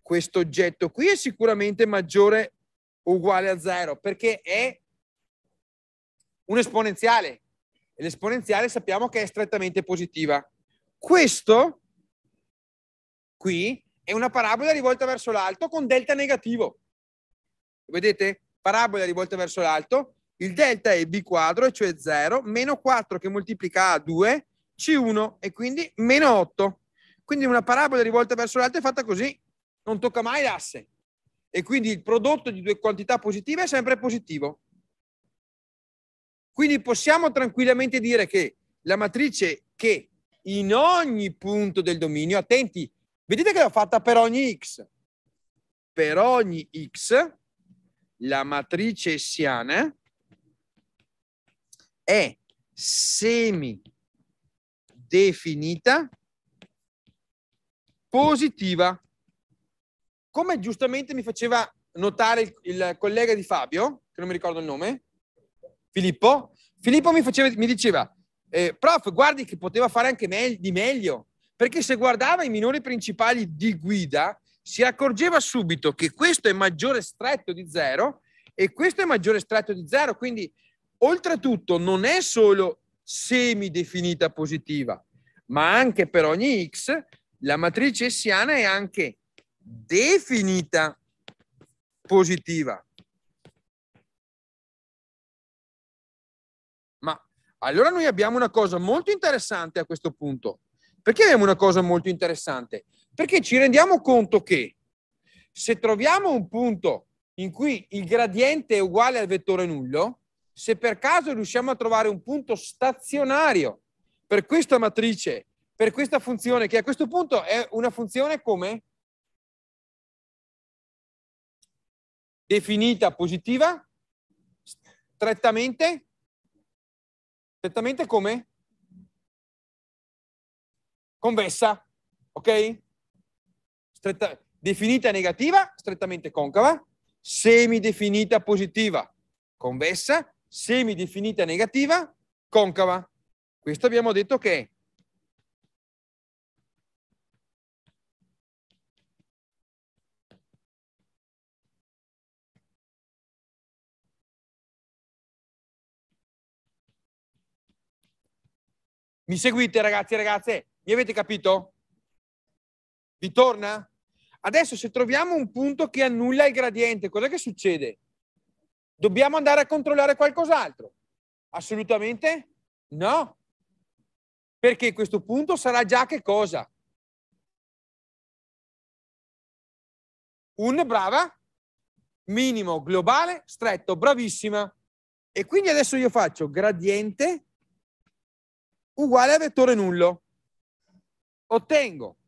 questo oggetto qui è sicuramente maggiore uguale a 0 perché è un esponenziale e l'esponenziale sappiamo che è strettamente positiva. Questo qui è una parabola rivolta verso l'alto con delta negativo. Vedete? Parabola rivolta verso l'alto, il delta è b quadro, e cioè 0, meno 4 che moltiplica a 2, c1 e quindi meno 8. Quindi una parabola rivolta verso l'alto è fatta così, non tocca mai l'asse e quindi il prodotto di due quantità positive è sempre positivo. Quindi possiamo tranquillamente dire che la matrice che in ogni punto del dominio, attenti, vedete che l'ho fatta per ogni x, per ogni x la matrice essiana è semidefinita positiva come giustamente mi faceva notare il, il, collega di Fabio, che non mi ricordo il nome, Filippo, Filippo mi, faceva, mi diceva, eh, prof, guardi che poteva fare anche me- di meglio, perché se guardava i minori principali di guida, si accorgeva subito che questo è maggiore stretto di zero e questo è maggiore stretto di zero, quindi oltretutto non è solo semidefinita positiva, ma anche per ogni x la matrice essiana è anche definita positiva. Ma allora noi abbiamo una cosa molto interessante a questo punto. Perché abbiamo una cosa molto interessante? Perché ci rendiamo conto che se troviamo un punto in cui il gradiente è uguale al vettore nullo, se per caso riusciamo a trovare un punto stazionario per questa matrice, per questa funzione, che a questo punto è una funzione come definita positiva strettamente strettamente come convessa ok Stretta, definita negativa strettamente concava semidefinita positiva convessa semidefinita negativa concava questo abbiamo detto che è Mi seguite ragazzi e ragazze? Mi avete capito? Vi torna? Adesso se troviamo un punto che annulla il gradiente, cosa che succede? Dobbiamo andare a controllare qualcos'altro? Assolutamente no. Perché questo punto sarà già che cosa? Un brava minimo globale stretto, bravissima. E quindi adesso io faccio gradiente uguale a vettore nullo. Ottengo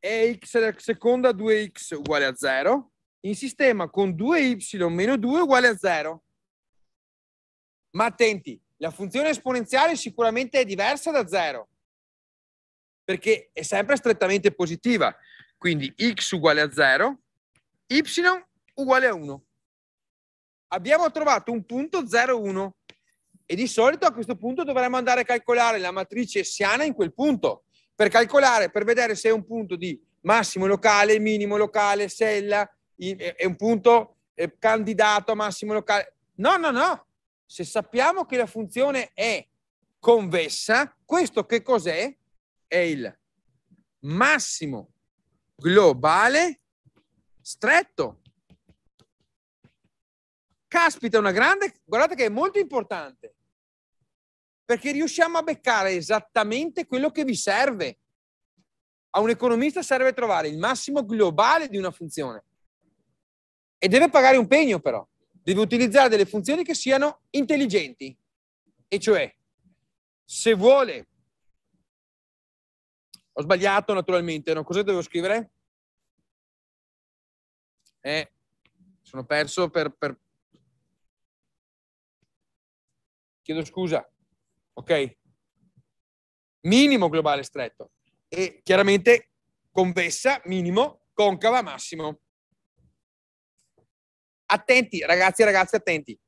ex alla seconda 2x uguale a 0 in sistema con 2y meno 2 uguale a 0. Ma attenti, la funzione esponenziale sicuramente è diversa da 0 perché è sempre strettamente positiva. Quindi x uguale a 0, y uguale a 1 abbiamo trovato un punto 0,1 e di solito a questo punto dovremmo andare a calcolare la matrice siana in quel punto per calcolare, per vedere se è un punto di massimo locale, minimo locale, sella, è un punto candidato a massimo locale. No, no, no. Se sappiamo che la funzione è convessa, questo che cos'è? È il massimo globale stretto Caspita, una grande, guardate che è molto importante, perché riusciamo a beccare esattamente quello che vi serve. A un economista serve trovare il massimo globale di una funzione e deve pagare un pegno però, deve utilizzare delle funzioni che siano intelligenti, e cioè se vuole, ho sbagliato naturalmente, no? cosa dovevo scrivere? Eh, sono perso per, per, chiedo scusa, ok? Minimo globale stretto e chiaramente convessa minimo, concava massimo. Attenti ragazzi e ragazze, attenti.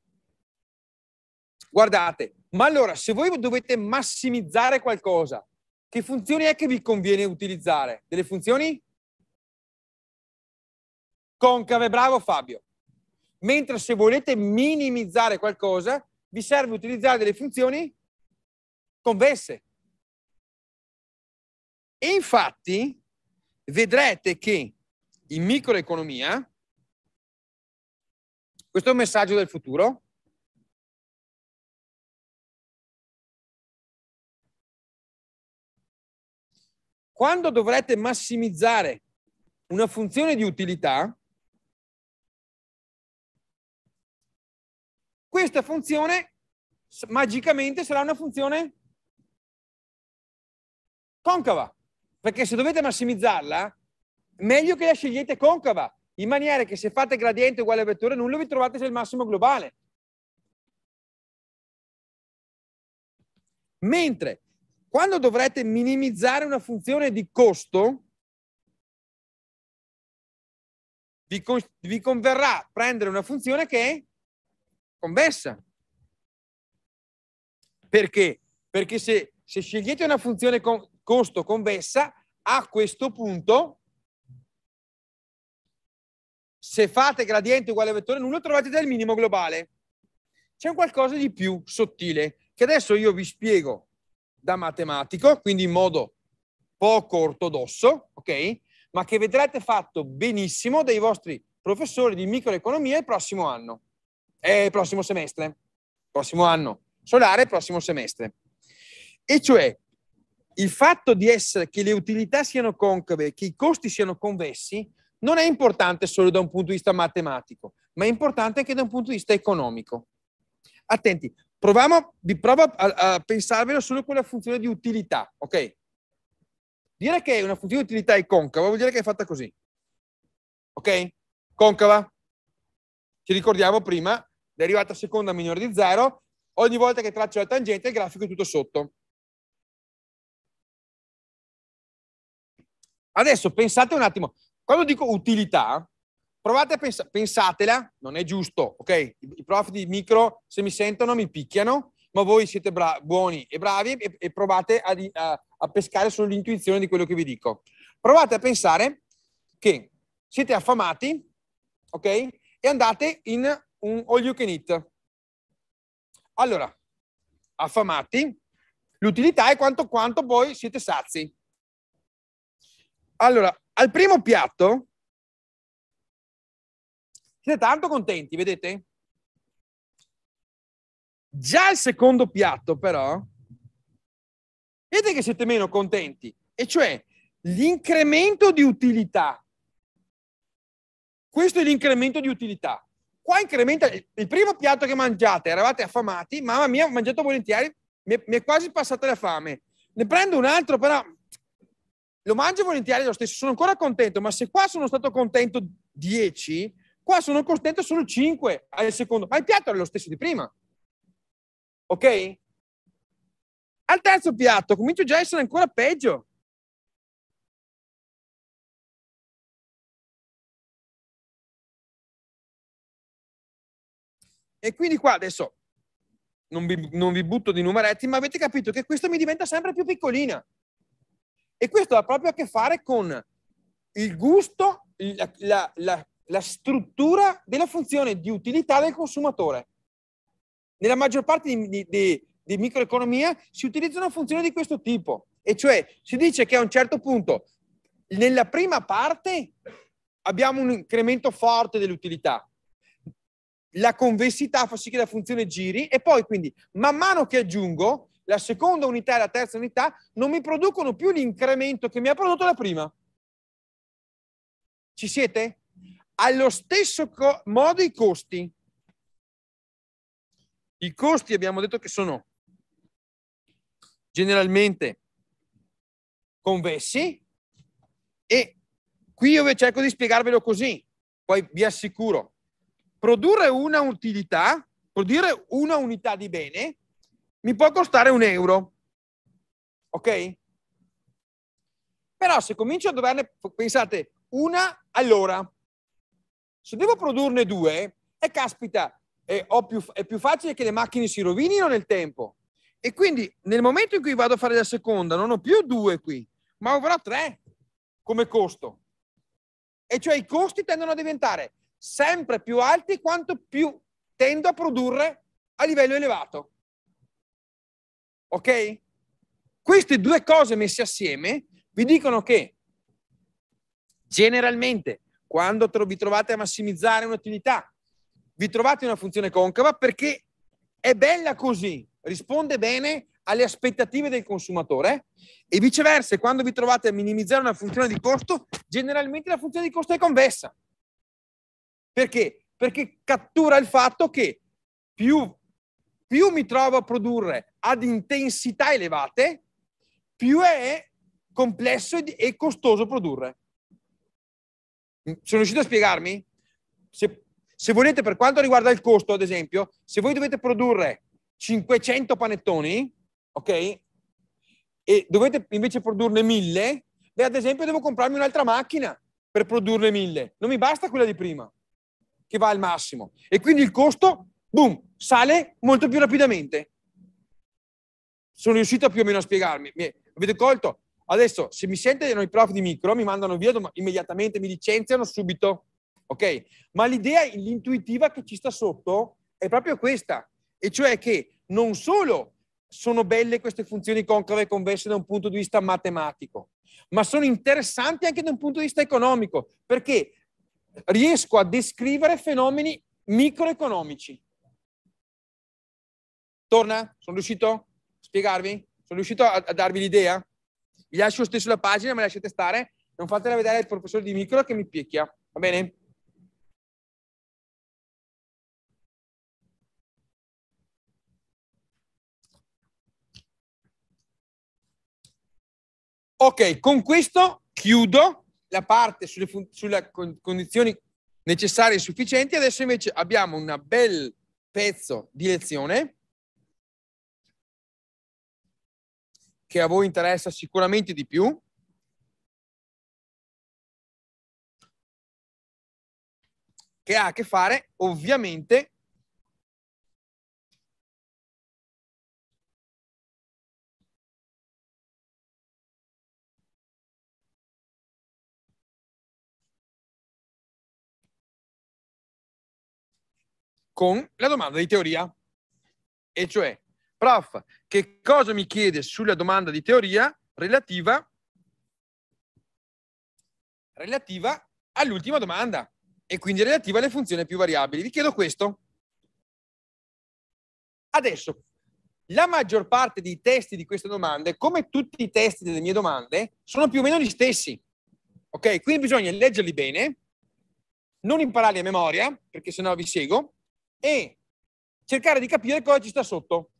Guardate, ma allora se voi dovete massimizzare qualcosa, che funzioni è che vi conviene utilizzare? Delle funzioni? Concave, bravo Fabio. Mentre se volete minimizzare qualcosa, vi serve utilizzare delle funzioni convesse. E infatti vedrete che in microeconomia, questo è un messaggio del futuro, quando dovrete massimizzare una funzione di utilità, Questa funzione magicamente sarà una funzione concava, perché se dovete massimizzarla, meglio che la scegliete concava, in maniera che se fate gradiente uguale a vettore nullo vi trovate se il massimo globale. Mentre quando dovrete minimizzare una funzione di costo, vi, con vi converrà prendere una funzione che è convessa. Perché? Perché se, se scegliete una funzione con, costo convessa, a questo punto, se fate gradiente uguale a vettore nullo, trovate del minimo globale. C'è un qualcosa di più sottile, che adesso io vi spiego da matematico, quindi in modo poco ortodosso, ok? Ma che vedrete fatto benissimo dai vostri professori di microeconomia il prossimo anno eh, prossimo semestre, prossimo anno, solare prossimo semestre. E cioè il fatto di essere, che le utilità siano concave, che i costi siano convessi, non è importante solo da un punto di vista matematico, ma è importante anche da un punto di vista economico. Attenti, proviamo, vi provo a, a pensarvelo solo con la funzione di utilità, ok? Dire che una funzione di utilità è concava vuol dire che è fatta così, ok? Concava. Ci ricordiamo prima derivata seconda minore di 0, ogni volta che traccio la tangente il grafico è tutto sotto. Adesso pensate un attimo, quando dico utilità, provate a pensare, pensatela, non è giusto, ok? I prof di micro se mi sentono mi picchiano, ma voi siete buoni e bravi e, e provate a, a, a pescare sull'intuizione di quello che vi dico. Provate a pensare che siete affamati, ok? E andate in un all you can eat. Allora, affamati, l'utilità è quanto, quanto voi siete sazi. Allora, al primo piatto siete tanto contenti, vedete? Già al secondo piatto, però, vedete che siete meno contenti, e cioè l'incremento di utilità. Questo è l'incremento di utilità qua incrementa il primo piatto che mangiate, eravate affamati, mamma mia, ho mangiato volentieri, mi è, mi è quasi passata la fame. Ne prendo un altro, però lo mangio volentieri lo stesso, sono ancora contento, ma se qua sono stato contento 10, qua sono contento solo 5 al secondo, ma il piatto è lo stesso di prima. Ok? Al terzo piatto comincio già a essere ancora peggio. E quindi qua adesso non vi, non vi butto di numeretti, ma avete capito che questa mi diventa sempre più piccolina. E questo ha proprio a che fare con il gusto, la, la, la, la, struttura della funzione di utilità del consumatore. Nella maggior parte di, di, di, di, microeconomia si utilizza una funzione di questo tipo, e cioè si dice che a un certo punto, nella prima parte, abbiamo un incremento forte dell'utilità, la convessità fa sì che la funzione giri e poi quindi man mano che aggiungo la seconda unità e la terza unità non mi producono più l'incremento che mi ha prodotto la prima. Ci siete? Allo stesso co- modo i costi. I costi abbiamo detto che sono generalmente convessi e qui io cerco di spiegarvelo così, poi vi assicuro produrre una utilità, produrre una unità di bene, mi può costare un euro. Ok? Però se comincio a doverne, pensate, una all'ora, se devo produrne due, e eh, caspita, è eh, più, è più facile che le macchine si rovinino nel tempo. E quindi nel momento in cui vado a fare la seconda, non ho più due qui, ma avrò tre come costo. E cioè i costi tendono a diventare sempre più alti quanto più tendo a produrre a livello elevato. Ok? Queste due cose messe assieme vi dicono che generalmente quando vi trovate a massimizzare un'attività, vi trovate una funzione concava perché è bella così, risponde bene alle aspettative del consumatore e viceversa, quando vi trovate a minimizzare una funzione di costo, generalmente la funzione di costo è convessa. Perché? Perché cattura il fatto che più, più mi trovo a produrre ad intensità elevate, più è complesso e costoso produrre. Mm, sono riuscito a spiegarmi? Se, se, volete, per quanto riguarda il costo, ad esempio, se voi dovete produrre 500 panettoni, ok? E dovete invece produrne 1000, beh, ad esempio devo comprarmi un'altra macchina per produrne 1000. Non mi basta quella di prima che va al massimo e quindi il costo, boom, sale molto più rapidamente. Sono riuscito più o meno a spiegarmi. Mi avete colto? Adesso, se mi sentono i prof di micro, mi mandano via immediatamente, mi licenziano subito. Ok? Ma l'idea, intuitiva che ci sta sotto è proprio questa, e cioè che non solo sono belle queste funzioni concave e convesse da un punto di vista matematico, ma sono interessanti anche da un punto di vista economico, perché riesco a descrivere fenomeni microeconomici. Torna? Sono riuscito a spiegarvi? Sono riuscito a, a darvi l'idea? Vi lascio stesso la pagina, ma lasciate stare, non fatela vedere al professore di micro che mi picchia, va bene? Ok, con questo chiudo la parte sulle, fun- sulle con- condizioni necessarie e sufficienti, adesso invece abbiamo un bel pezzo di lezione che a voi interessa sicuramente di più. Che ha a che fare ovviamente con la domanda di teoria. E cioè, prof, che cosa mi chiede sulla domanda di teoria relativa, relativa all'ultima domanda e quindi relativa alle funzioni più variabili? Vi chiedo questo. Adesso, la maggior parte dei testi di queste domande, come tutti i testi delle mie domande, sono più o meno gli stessi. Ok? Quindi bisogna leggerli bene, non impararli a memoria, perché sennò vi seguo, e cercare di capire cosa ci sta sotto.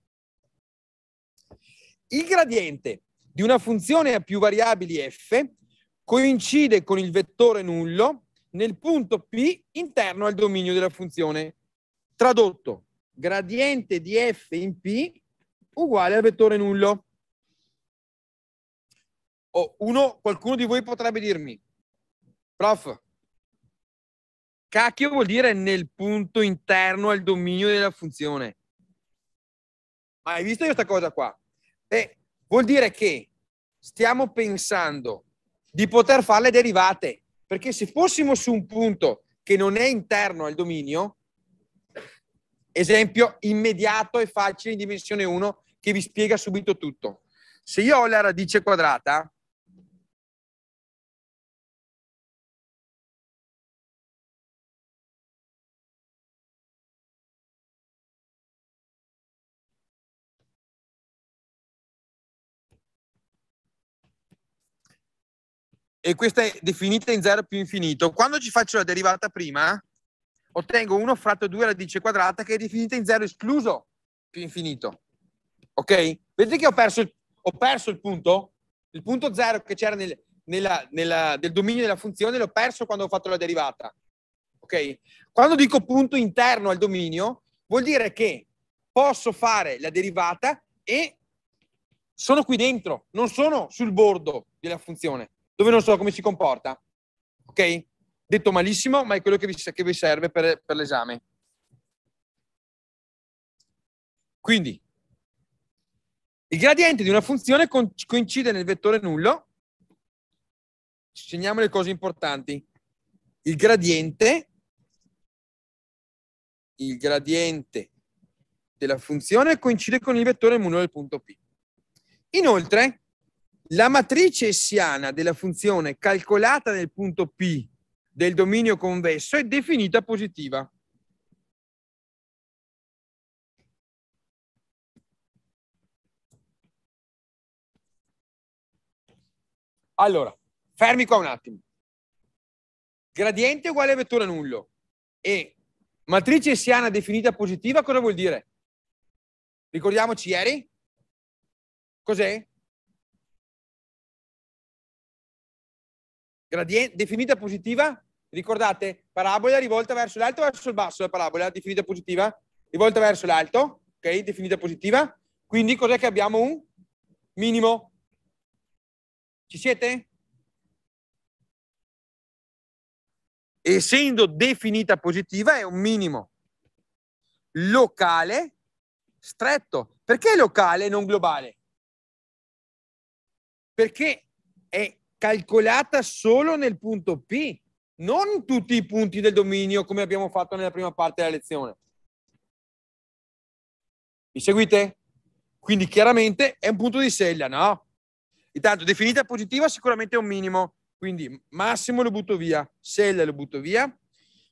Il gradiente di una funzione a più variabili f coincide con il vettore nullo nel punto P interno al dominio della funzione. Tradotto, gradiente di f in P uguale al vettore nullo. Oh, uno, qualcuno di voi potrebbe dirmi, prof, Cacchio vuol dire nel punto interno al dominio della funzione. Ma hai visto questa cosa qua? Beh, vuol dire che stiamo pensando di poter fare le derivate, perché se fossimo su un punto che non è interno al dominio, esempio immediato e facile in dimensione 1 che vi spiega subito tutto. Se io ho la radice quadrata, e questa è definita in 0 più infinito, quando ci faccio la derivata prima, ottengo 1 fratto 2 radice quadrata che è definita in 0 escluso più infinito. Ok? Vedete che ho perso il, ho perso il punto? Il punto 0 che c'era nel, nella, nella, del dominio della funzione l'ho perso quando ho fatto la derivata. Ok? Quando dico punto interno al dominio, vuol dire che posso fare la derivata e sono qui dentro, non sono sul bordo della funzione dove non so come si comporta. Ok? Detto malissimo, ma è quello che vi, che vi serve per, per l'esame. Quindi, il gradiente di una funzione coincide nel vettore nullo. Segniamo le cose importanti. Il gradiente, il gradiente della funzione coincide con il vettore nullo del punto P. Inoltre, la matrice essiana della funzione calcolata nel punto P del dominio convesso è definita positiva. Allora, fermi qua un attimo. Gradiente uguale a vettore nullo e matrice essiana definita positiva cosa vuol dire? Ricordiamoci ieri? Cos'è? Gradien- definita positiva, ricordate, parabola rivolta verso l'alto o verso il basso, la parabola definita positiva, rivolta verso l'alto, ok, definita positiva. Quindi cos'è che abbiamo un minimo? Ci siete? Essendo definita positiva è un minimo locale stretto. Perché locale e non globale? Perché è calcolata solo nel punto P, non tutti i punti del dominio come abbiamo fatto nella prima parte della lezione. Mi seguite? Quindi chiaramente è un punto di sella, no? Intanto definita positiva sicuramente è un minimo, quindi massimo lo butto via, sella lo butto via,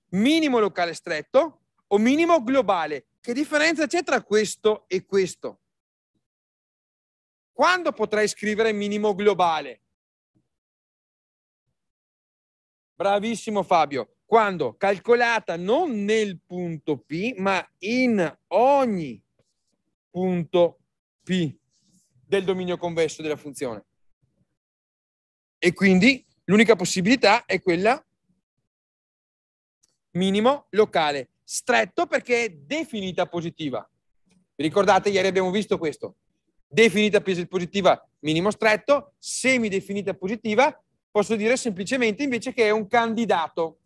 minimo locale stretto o minimo globale. Che differenza c'è tra questo e questo? Quando potrei scrivere minimo globale? Bravissimo Fabio. Quando calcolata non nel punto P, ma in ogni punto P del dominio convesso della funzione. E quindi l'unica possibilità è quella minimo locale stretto perché è definita positiva. Vi ricordate, ieri abbiamo visto questo. Definita positiva minimo stretto, semidefinita positiva Posso dire semplicemente invece che è un candidato.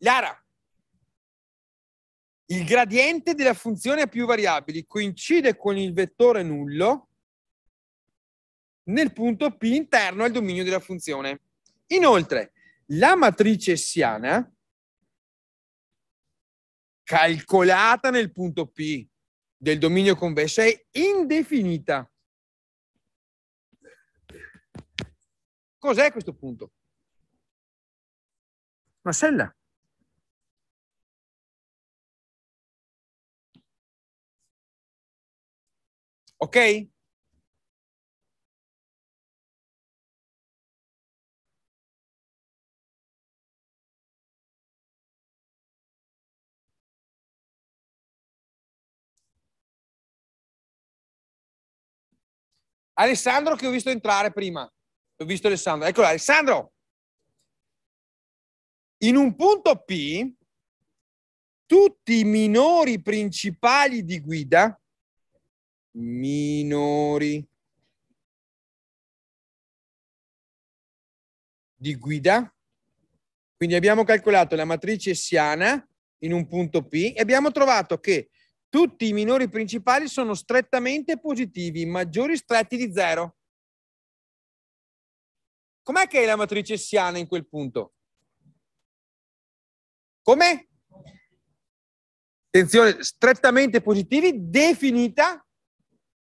Lara, il gradiente della funzione a più variabili coincide con il vettore nullo nel punto P interno al dominio della funzione. Inoltre, la matrice essiana calcolata nel punto P del dominio convesso è indefinita. Cos'è questo punto? Una sella. Ok? Alessandro che ho visto entrare prima. Ho visto Alessandro. Eccolo, Alessandro. In un punto P, tutti i minori principali di guida, minori di guida, quindi abbiamo calcolato la matrice essiana in un punto P e abbiamo trovato che tutti i minori principali sono strettamente positivi, maggiori stretti di zero. Com'è che è la matrice siana in quel punto? Come? Attenzione, strettamente positivi, definita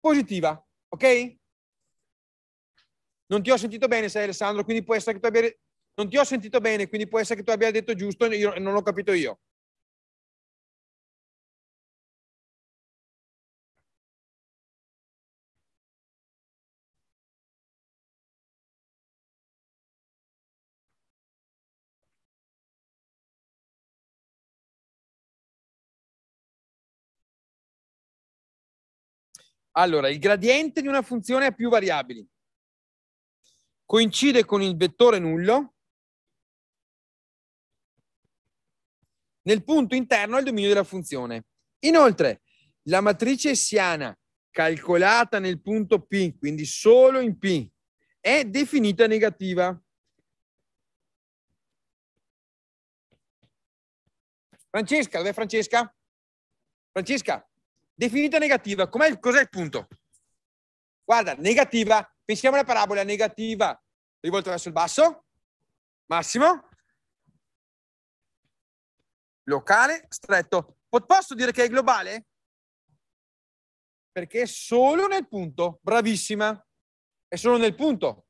positiva, ok? Non ti ho sentito bene, sai Alessandro, quindi può essere che tu abbia... Non ti ho sentito bene, quindi può essere che tu abbia detto giusto, io non l'ho capito io. Allora, il gradiente di una funzione ha più variabili. Coincide con il vettore nullo nel punto interno al dominio della funzione. Inoltre, la matrice essiana calcolata nel punto P, quindi solo in P, è definita negativa. Francesca, dov'è Francesca? Francesca? Definita negativa, il, cos'è il punto? Guarda, negativa, pensiamo alla parabola negativa rivolta verso il basso, massimo, locale, stretto. Posso dire che è globale? Perché è solo nel punto, bravissima, è solo nel punto.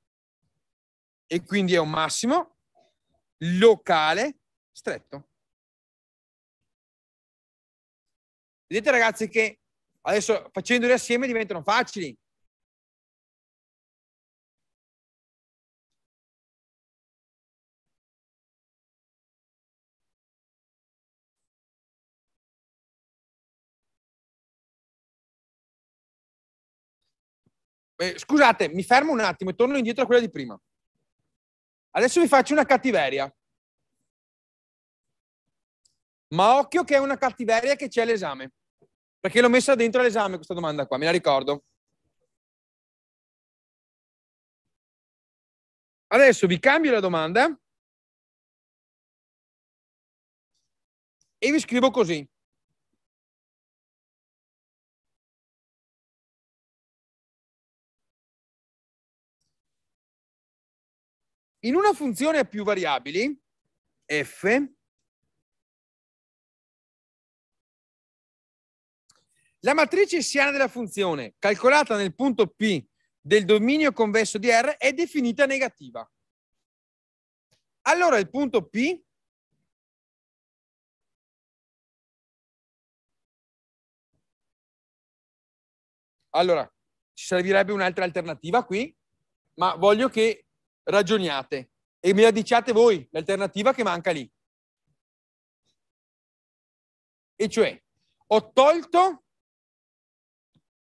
E quindi è un massimo, locale, stretto. Vedete ragazzi che adesso facendoli assieme diventano facili. Eh, scusate, mi fermo un attimo e torno indietro a quella di prima. Adesso vi faccio una cattiveria. Ma occhio che è una cattiveria che c'è all'esame. Perché l'ho messa dentro l'esame questa domanda qua, me la ricordo. Adesso vi cambio la domanda e vi scrivo così. In una funzione a più variabili, f La matrice hessiana della funzione, calcolata nel punto P del dominio convesso di R, è definita negativa. Allora il punto P Allora, ci servirebbe un'altra alternativa qui, ma voglio che ragioniate e me la diciate voi, l'alternativa che manca lì. E cioè, ho tolto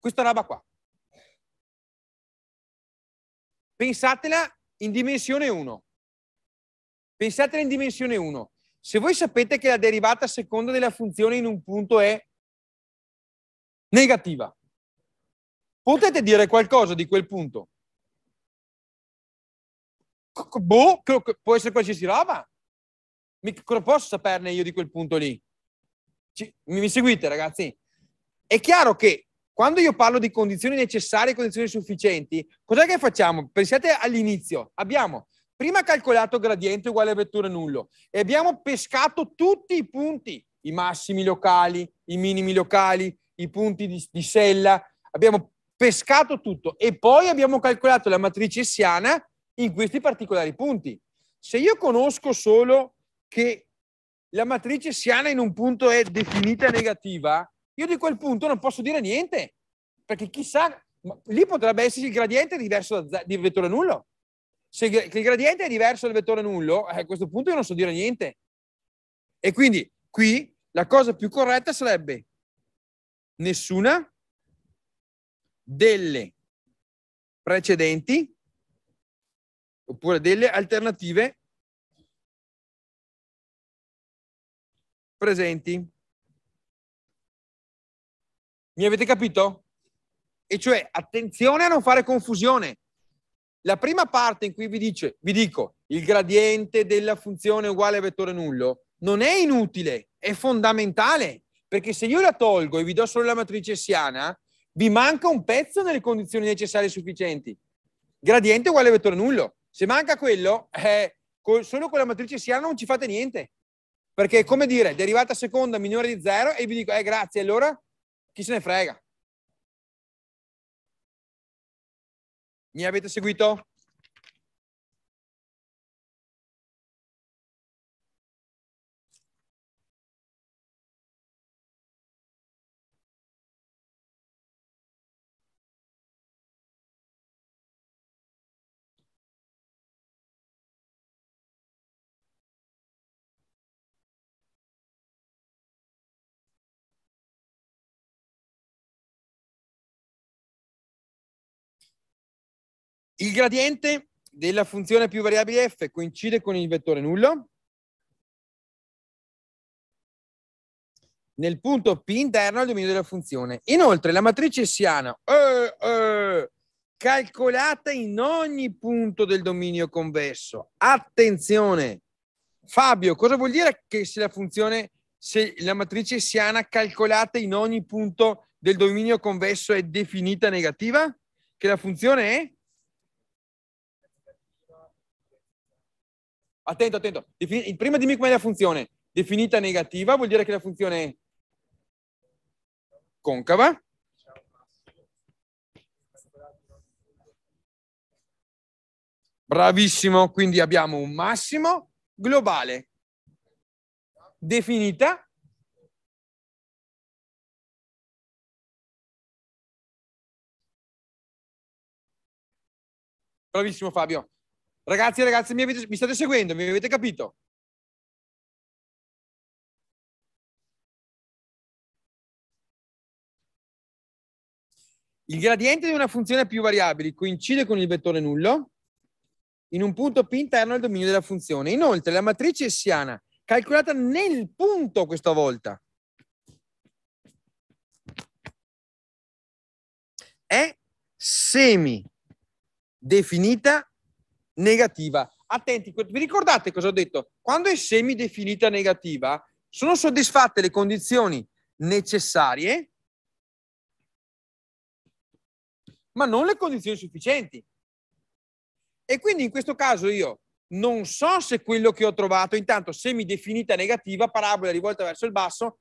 questa roba qua. Pensatela in dimensione 1. Pensatela in dimensione 1. Se voi sapete che la derivata seconda della funzione in un punto è negativa, potete dire qualcosa di quel punto? Boh, può essere qualsiasi roba. Cosa posso saperne io di quel punto lì? Mi seguite, ragazzi? È chiaro che quando io parlo di condizioni necessarie e condizioni sufficienti, cos'è che facciamo? Pensate all'inizio. Abbiamo prima calcolato gradiente uguale a vettore nullo e abbiamo pescato tutti i punti, i massimi locali, i minimi locali, i punti di, di sella. Abbiamo pescato tutto e poi abbiamo calcolato la matrice essiana in questi particolari punti. Se io conosco solo che la matrice essiana in un punto è definita negativa, io di quel punto non posso dire niente, perché chissà, lì potrebbe esserci il gradiente diverso da, di vettore nullo. Se il, gradiente è diverso dal vettore nullo, eh, a questo punto io non so dire niente. E quindi qui la cosa più corretta sarebbe nessuna delle precedenti oppure delle alternative presenti. Mi avete capito? E cioè, attenzione a non fare confusione. La prima parte in cui vi, dice, vi dico il gradiente della funzione uguale a vettore nullo non è inutile, è fondamentale, perché se io la tolgo e vi do solo la matrice siana, vi manca un pezzo nelle condizioni necessarie e sufficienti. Gradiente uguale a vettore nullo. Se manca quello, eh, solo con la matrice siana non ci fate niente. Perché è come dire, derivata seconda minore di zero, e vi dico, eh grazie, allora chi se ne frega? Mi avete seguito? Il gradiente della funzione più variabile f coincide con il vettore nullo. Nel punto P interno al dominio della funzione. Inoltre la matrice siana eh, eh, calcolata in ogni punto del dominio convesso. Attenzione! Fabio, cosa vuol dire che se la funzione, se la matrice siana calcolata in ogni punto del dominio convesso è definita negativa? Che la funzione è? Attento, attento. Defin- prima dimmi com'è la funzione. Definita negativa vuol dire che la funzione è concava. Bravissimo, quindi abbiamo un massimo globale definita Bravissimo Fabio. Ragazzi, ragazzi, mi, avete, mi state seguendo? Mi avete capito? Il gradiente di una funzione a più variabili coincide con il vettore nullo in un punto P interno al dominio della funzione. Inoltre, la matrice essiana, calcolata nel punto questa volta, è semi definita negativa. Attenti, vi ricordate cosa ho detto? Quando è semidefinita negativa, sono soddisfatte le condizioni necessarie, ma non le condizioni sufficienti. E quindi in questo caso io non so se quello che ho trovato, intanto semidefinita negativa, parabola rivolta verso il basso,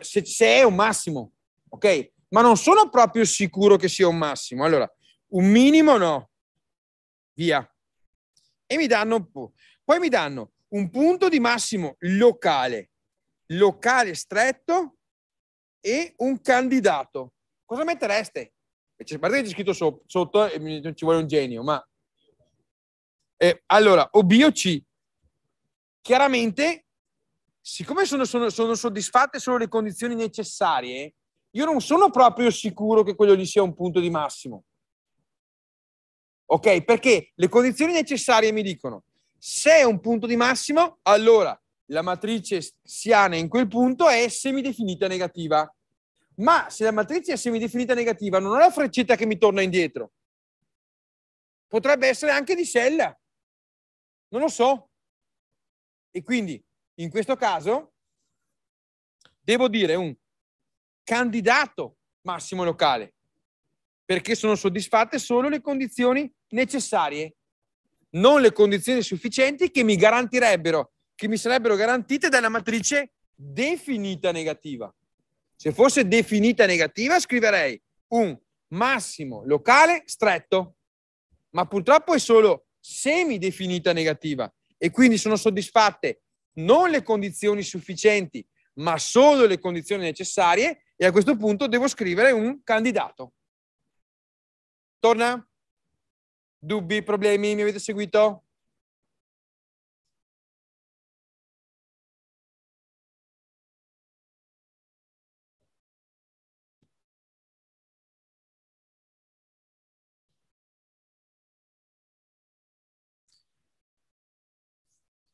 se è un massimo, ok? Ma non sono proprio sicuro che sia un massimo. Allora, un minimo no, via e mi danno, poi mi danno un punto di massimo locale, locale stretto e un candidato. Cosa mettereste? A parte che c'è scritto sotto, sotto eh, e ci vuole un genio, ma... Eh, allora, o B o C. Chiaramente, siccome sono, sono, sono soddisfatte solo le condizioni necessarie, io non sono proprio sicuro che quello lì sia un punto di massimo. Ok? Perché le condizioni necessarie mi dicono se è un punto di massimo, allora la matrice siana in quel punto è semidefinita negativa. Ma se la matrice è semidefinita negativa, non ho la freccetta che mi torna indietro. Potrebbe essere anche di sella. Non lo so. E quindi, in questo caso, devo dire un candidato massimo locale, perché sono soddisfatte solo le condizioni necessarie, non le condizioni sufficienti che mi garantirebbero, che mi sarebbero garantite dalla matrice definita negativa. Se fosse definita negativa, scriverei un massimo locale stretto, ma purtroppo è solo semidefinita negativa e quindi sono soddisfatte non le condizioni sufficienti, ma solo le condizioni necessarie e a questo punto devo scrivere un candidato. Torna? Dubbi, problemi? Mi avete seguito?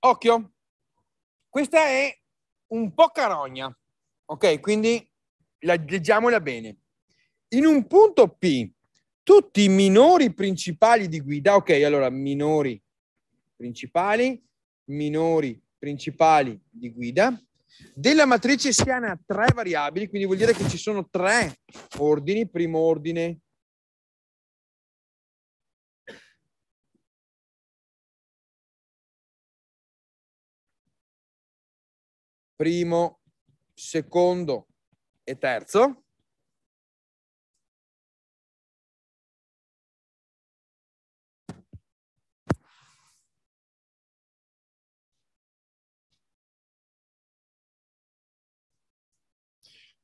Occhio, questa è un po' carogna, ok? Quindi leggiamola bene. In un punto P tutti i minori principali di guida, ok, allora minori principali, minori principali di guida, della matrice siana a tre variabili, quindi vuol dire che ci sono tre ordini, primo ordine, primo, secondo e terzo.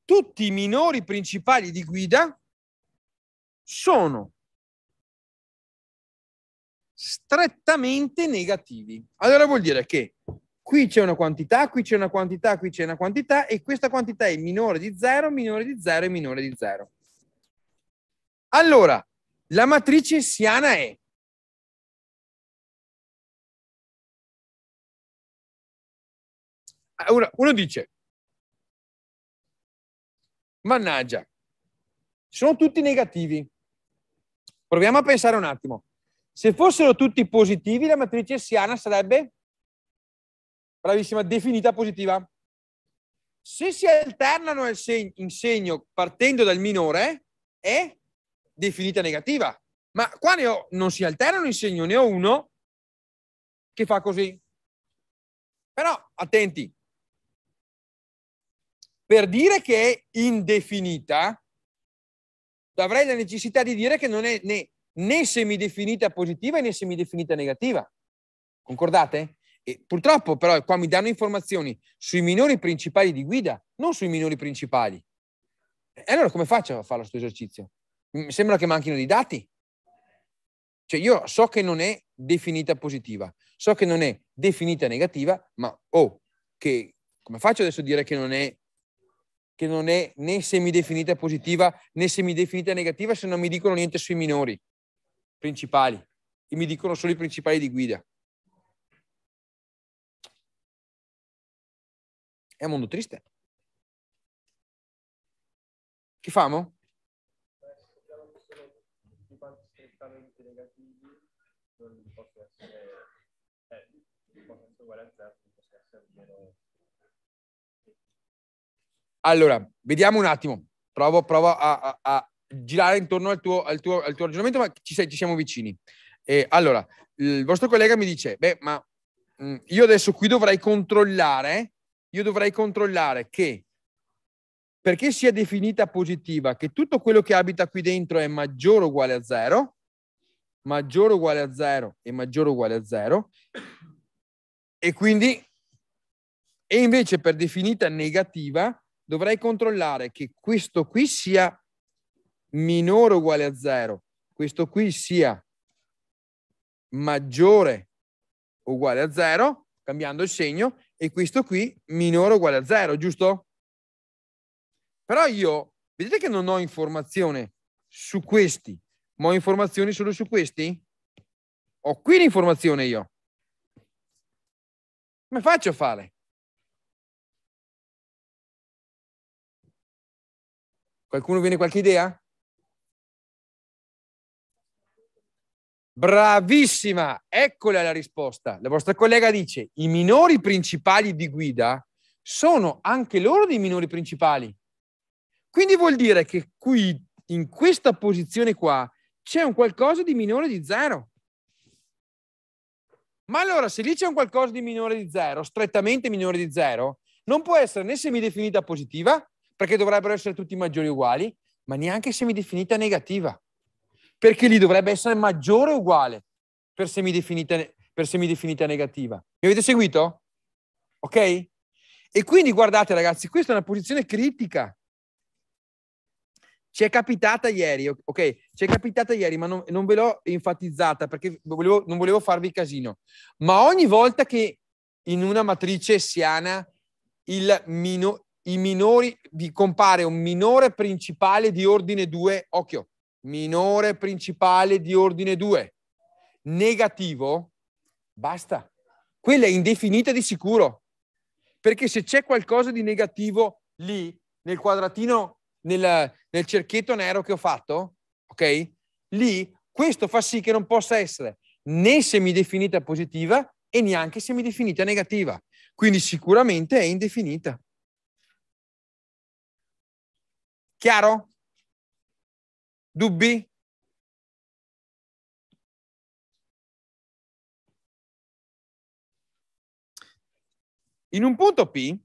tutti i minori principali di guida sono strettamente negativi. Allora vuol dire che qui c'è una quantità, qui c'è una quantità, qui c'è una quantità e questa quantità è minore di 0, minore di 0 e minore di 0. Allora, la matrice siana è ah, Ora, uno dice Mannaggia, sono tutti negativi. Proviamo a pensare un attimo. Se fossero tutti positivi, la matrice siana sarebbe bravissima, definita positiva. Se si alternano in segno partendo dal minore, è definita negativa. Ma qua ne ho, non si alternano in segno, ne ho uno che fa così. Però attenti, per dire che è indefinita, avrei la necessità di dire che non è né, né semidefinita positiva né semidefinita negativa. Concordate? E purtroppo però qua mi danno informazioni sui minori principali di guida, non sui minori principali. E allora come faccio a fare questo esercizio? Mi sembra che manchino dei dati. Cioè io so che non è definita positiva, so che non è definita negativa, ma oh, che, come faccio adesso a dire che non è che non è né semidefinita positiva né semidefinita negativa se non mi dicono niente sui minori principali e mi dicono solo i principali di guida. È un mondo triste. Che famo? non possono essere, eh, possono essere uguali a zero, possono essere meno allora, vediamo un attimo, provo, provo a, a, a, girare intorno al tuo, al tuo, al tuo ragionamento, ma ci, sei, ci siamo vicini. Eh, allora, il vostro collega mi dice, beh, ma mh, mm, io adesso qui dovrei controllare, io dovrei controllare che perché sia definita positiva, che tutto quello che abita qui dentro è maggiore o uguale a zero, maggiore o uguale a zero e maggiore o uguale a zero, e quindi, e invece per definita negativa, dovrei controllare che questo qui sia minore o uguale a 0, questo qui sia maggiore o uguale a 0, cambiando il segno, e questo qui minore o uguale a 0, giusto? Però io, vedete che non ho informazione su questi, ma ho informazioni solo su questi? Ho qui l'informazione io. Come faccio a fare? Qualcuno viene qualche idea? Bravissima, eccola la risposta. La vostra collega dice i minori principali di guida sono anche loro dei minori principali. Quindi vuol dire che qui, in questa posizione qua, c'è un qualcosa di minore di zero. Ma allora, se lì c'è un qualcosa di minore di zero, strettamente minore di zero, non può essere né semidefinita positiva perché dovrebbero essere tutti maggiori o uguali, ma neanche semidefinita negativa, perché lì dovrebbe essere maggiore o uguale per semidefinita, per semidefinita negativa. Mi avete seguito? Ok? E quindi guardate ragazzi, questa è una posizione critica. Ci è capitata ieri, ok? Ci è capitata ieri, ma non, non ve l'ho enfatizzata perché volevo, non volevo farvi casino. Ma ogni volta che in una matrice siana il, mino, i minori, vi compare un minore principale di ordine 2, occhio, minore principale di ordine 2, negativo, basta. Quella è indefinita di sicuro, perché se c'è qualcosa di negativo lì, nel quadratino, nel, nel cerchietto nero che ho fatto, ok? Lì, questo fa sì che non possa essere né semidefinita positiva e neanche semidefinita negativa. Quindi sicuramente è indefinita. Chiaro? Dubbi? In un punto P,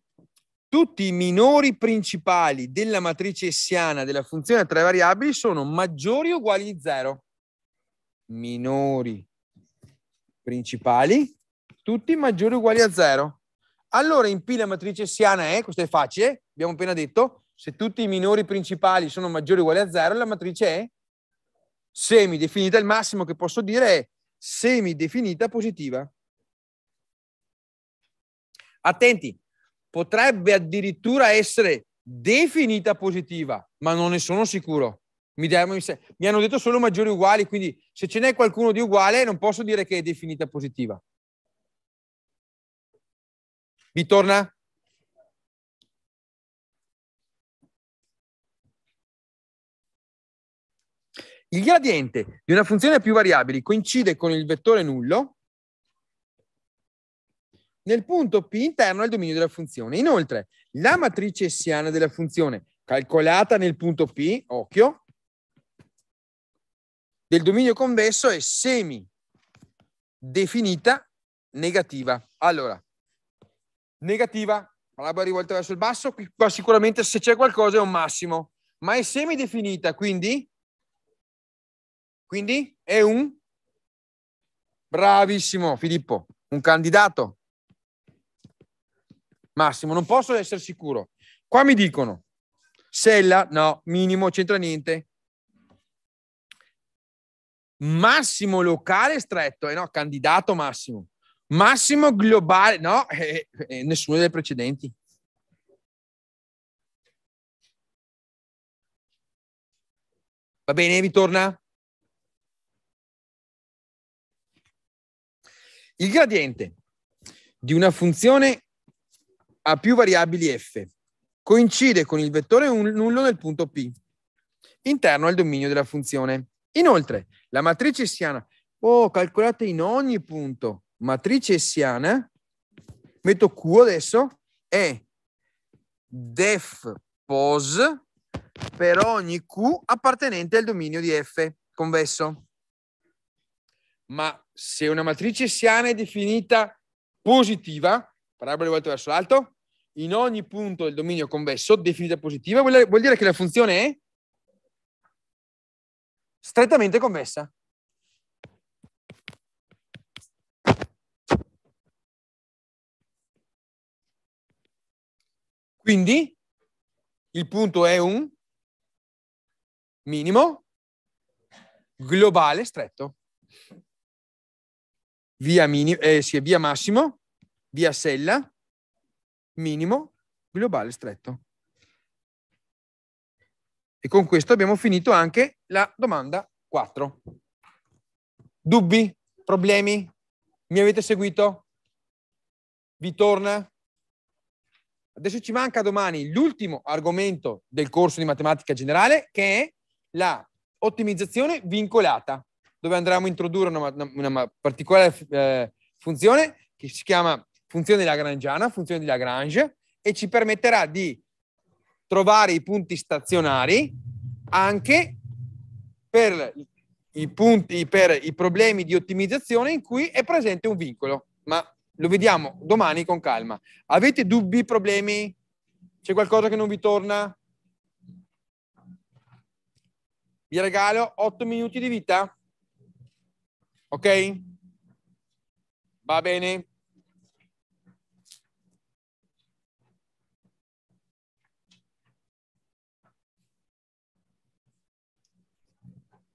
tutti i minori principali della matrice essiana della funzione a tre variabili sono maggiori o uguali di zero. Minori principali, tutti maggiori o uguali a zero. Allora in P la matrice essiana è, questo è facile, abbiamo appena detto, se tutti i minori principali sono maggiori o uguali a zero, la matrice è semidefinita. Il massimo che posso dire è semidefinita positiva. Attenti, potrebbe addirittura essere definita positiva, ma non ne sono sicuro. Mi, devo, mi, hanno detto solo maggiori uguali, quindi se ce n'è qualcuno di uguale non posso dire che è definita positiva. Vi torna? Il gradiente di una funzione a più variabili coincide con il vettore nullo nel punto P interno al dominio della funzione. Inoltre, la matrice essiana della funzione calcolata nel punto P, occhio, del dominio convesso è semi definita negativa. Allora, negativa, parabola rivolta verso il basso, qui qua sicuramente se c'è qualcosa è un massimo, ma è semi definita, quindi quindi è un bravissimo Filippo, un candidato. Massimo, non posso essere sicuro. Qua mi dicono Sella, no, minimo, c'entra niente. Massimo locale stretto, eh no, candidato Massimo. Massimo globale, no, eh, eh, eh nessuno dei precedenti. Va bene, vi torna? Il gradiente di una funzione a più variabili f coincide con il vettore nullo del punto P interno al dominio della funzione. Inoltre, la matrice essiana, oh, calcolate in ogni punto, matrice essiana, metto Q adesso, è def pos per ogni Q appartenente al dominio di F convesso. Ma se una matrice siana è definita positiva, parabola rivolta verso l'alto, in ogni punto del dominio convesso definita positiva, vuol dire che la funzione è strettamente convessa. Quindi il punto è un minimo globale stretto via, minimo, eh, sì, via massimo, via sella, minimo, globale stretto. E con questo abbiamo finito anche la domanda 4. Dubbi? Problemi? Mi avete seguito? Vi torna? Adesso ci manca domani l'ultimo argomento del corso di matematica generale che è la ottimizzazione vincolata dove andremo a introdurre una, una, una particolare eh, funzione che si chiama funzione lagrangiana, funzione di Lagrange, e ci permetterà di trovare i punti stazionari anche per i, punti, per i problemi di ottimizzazione in cui è presente un vincolo. Ma lo vediamo domani con calma. Avete dubbi, problemi? C'è qualcosa che non vi torna? Vi regalo 8 minuti di vita. Ok? Va bene?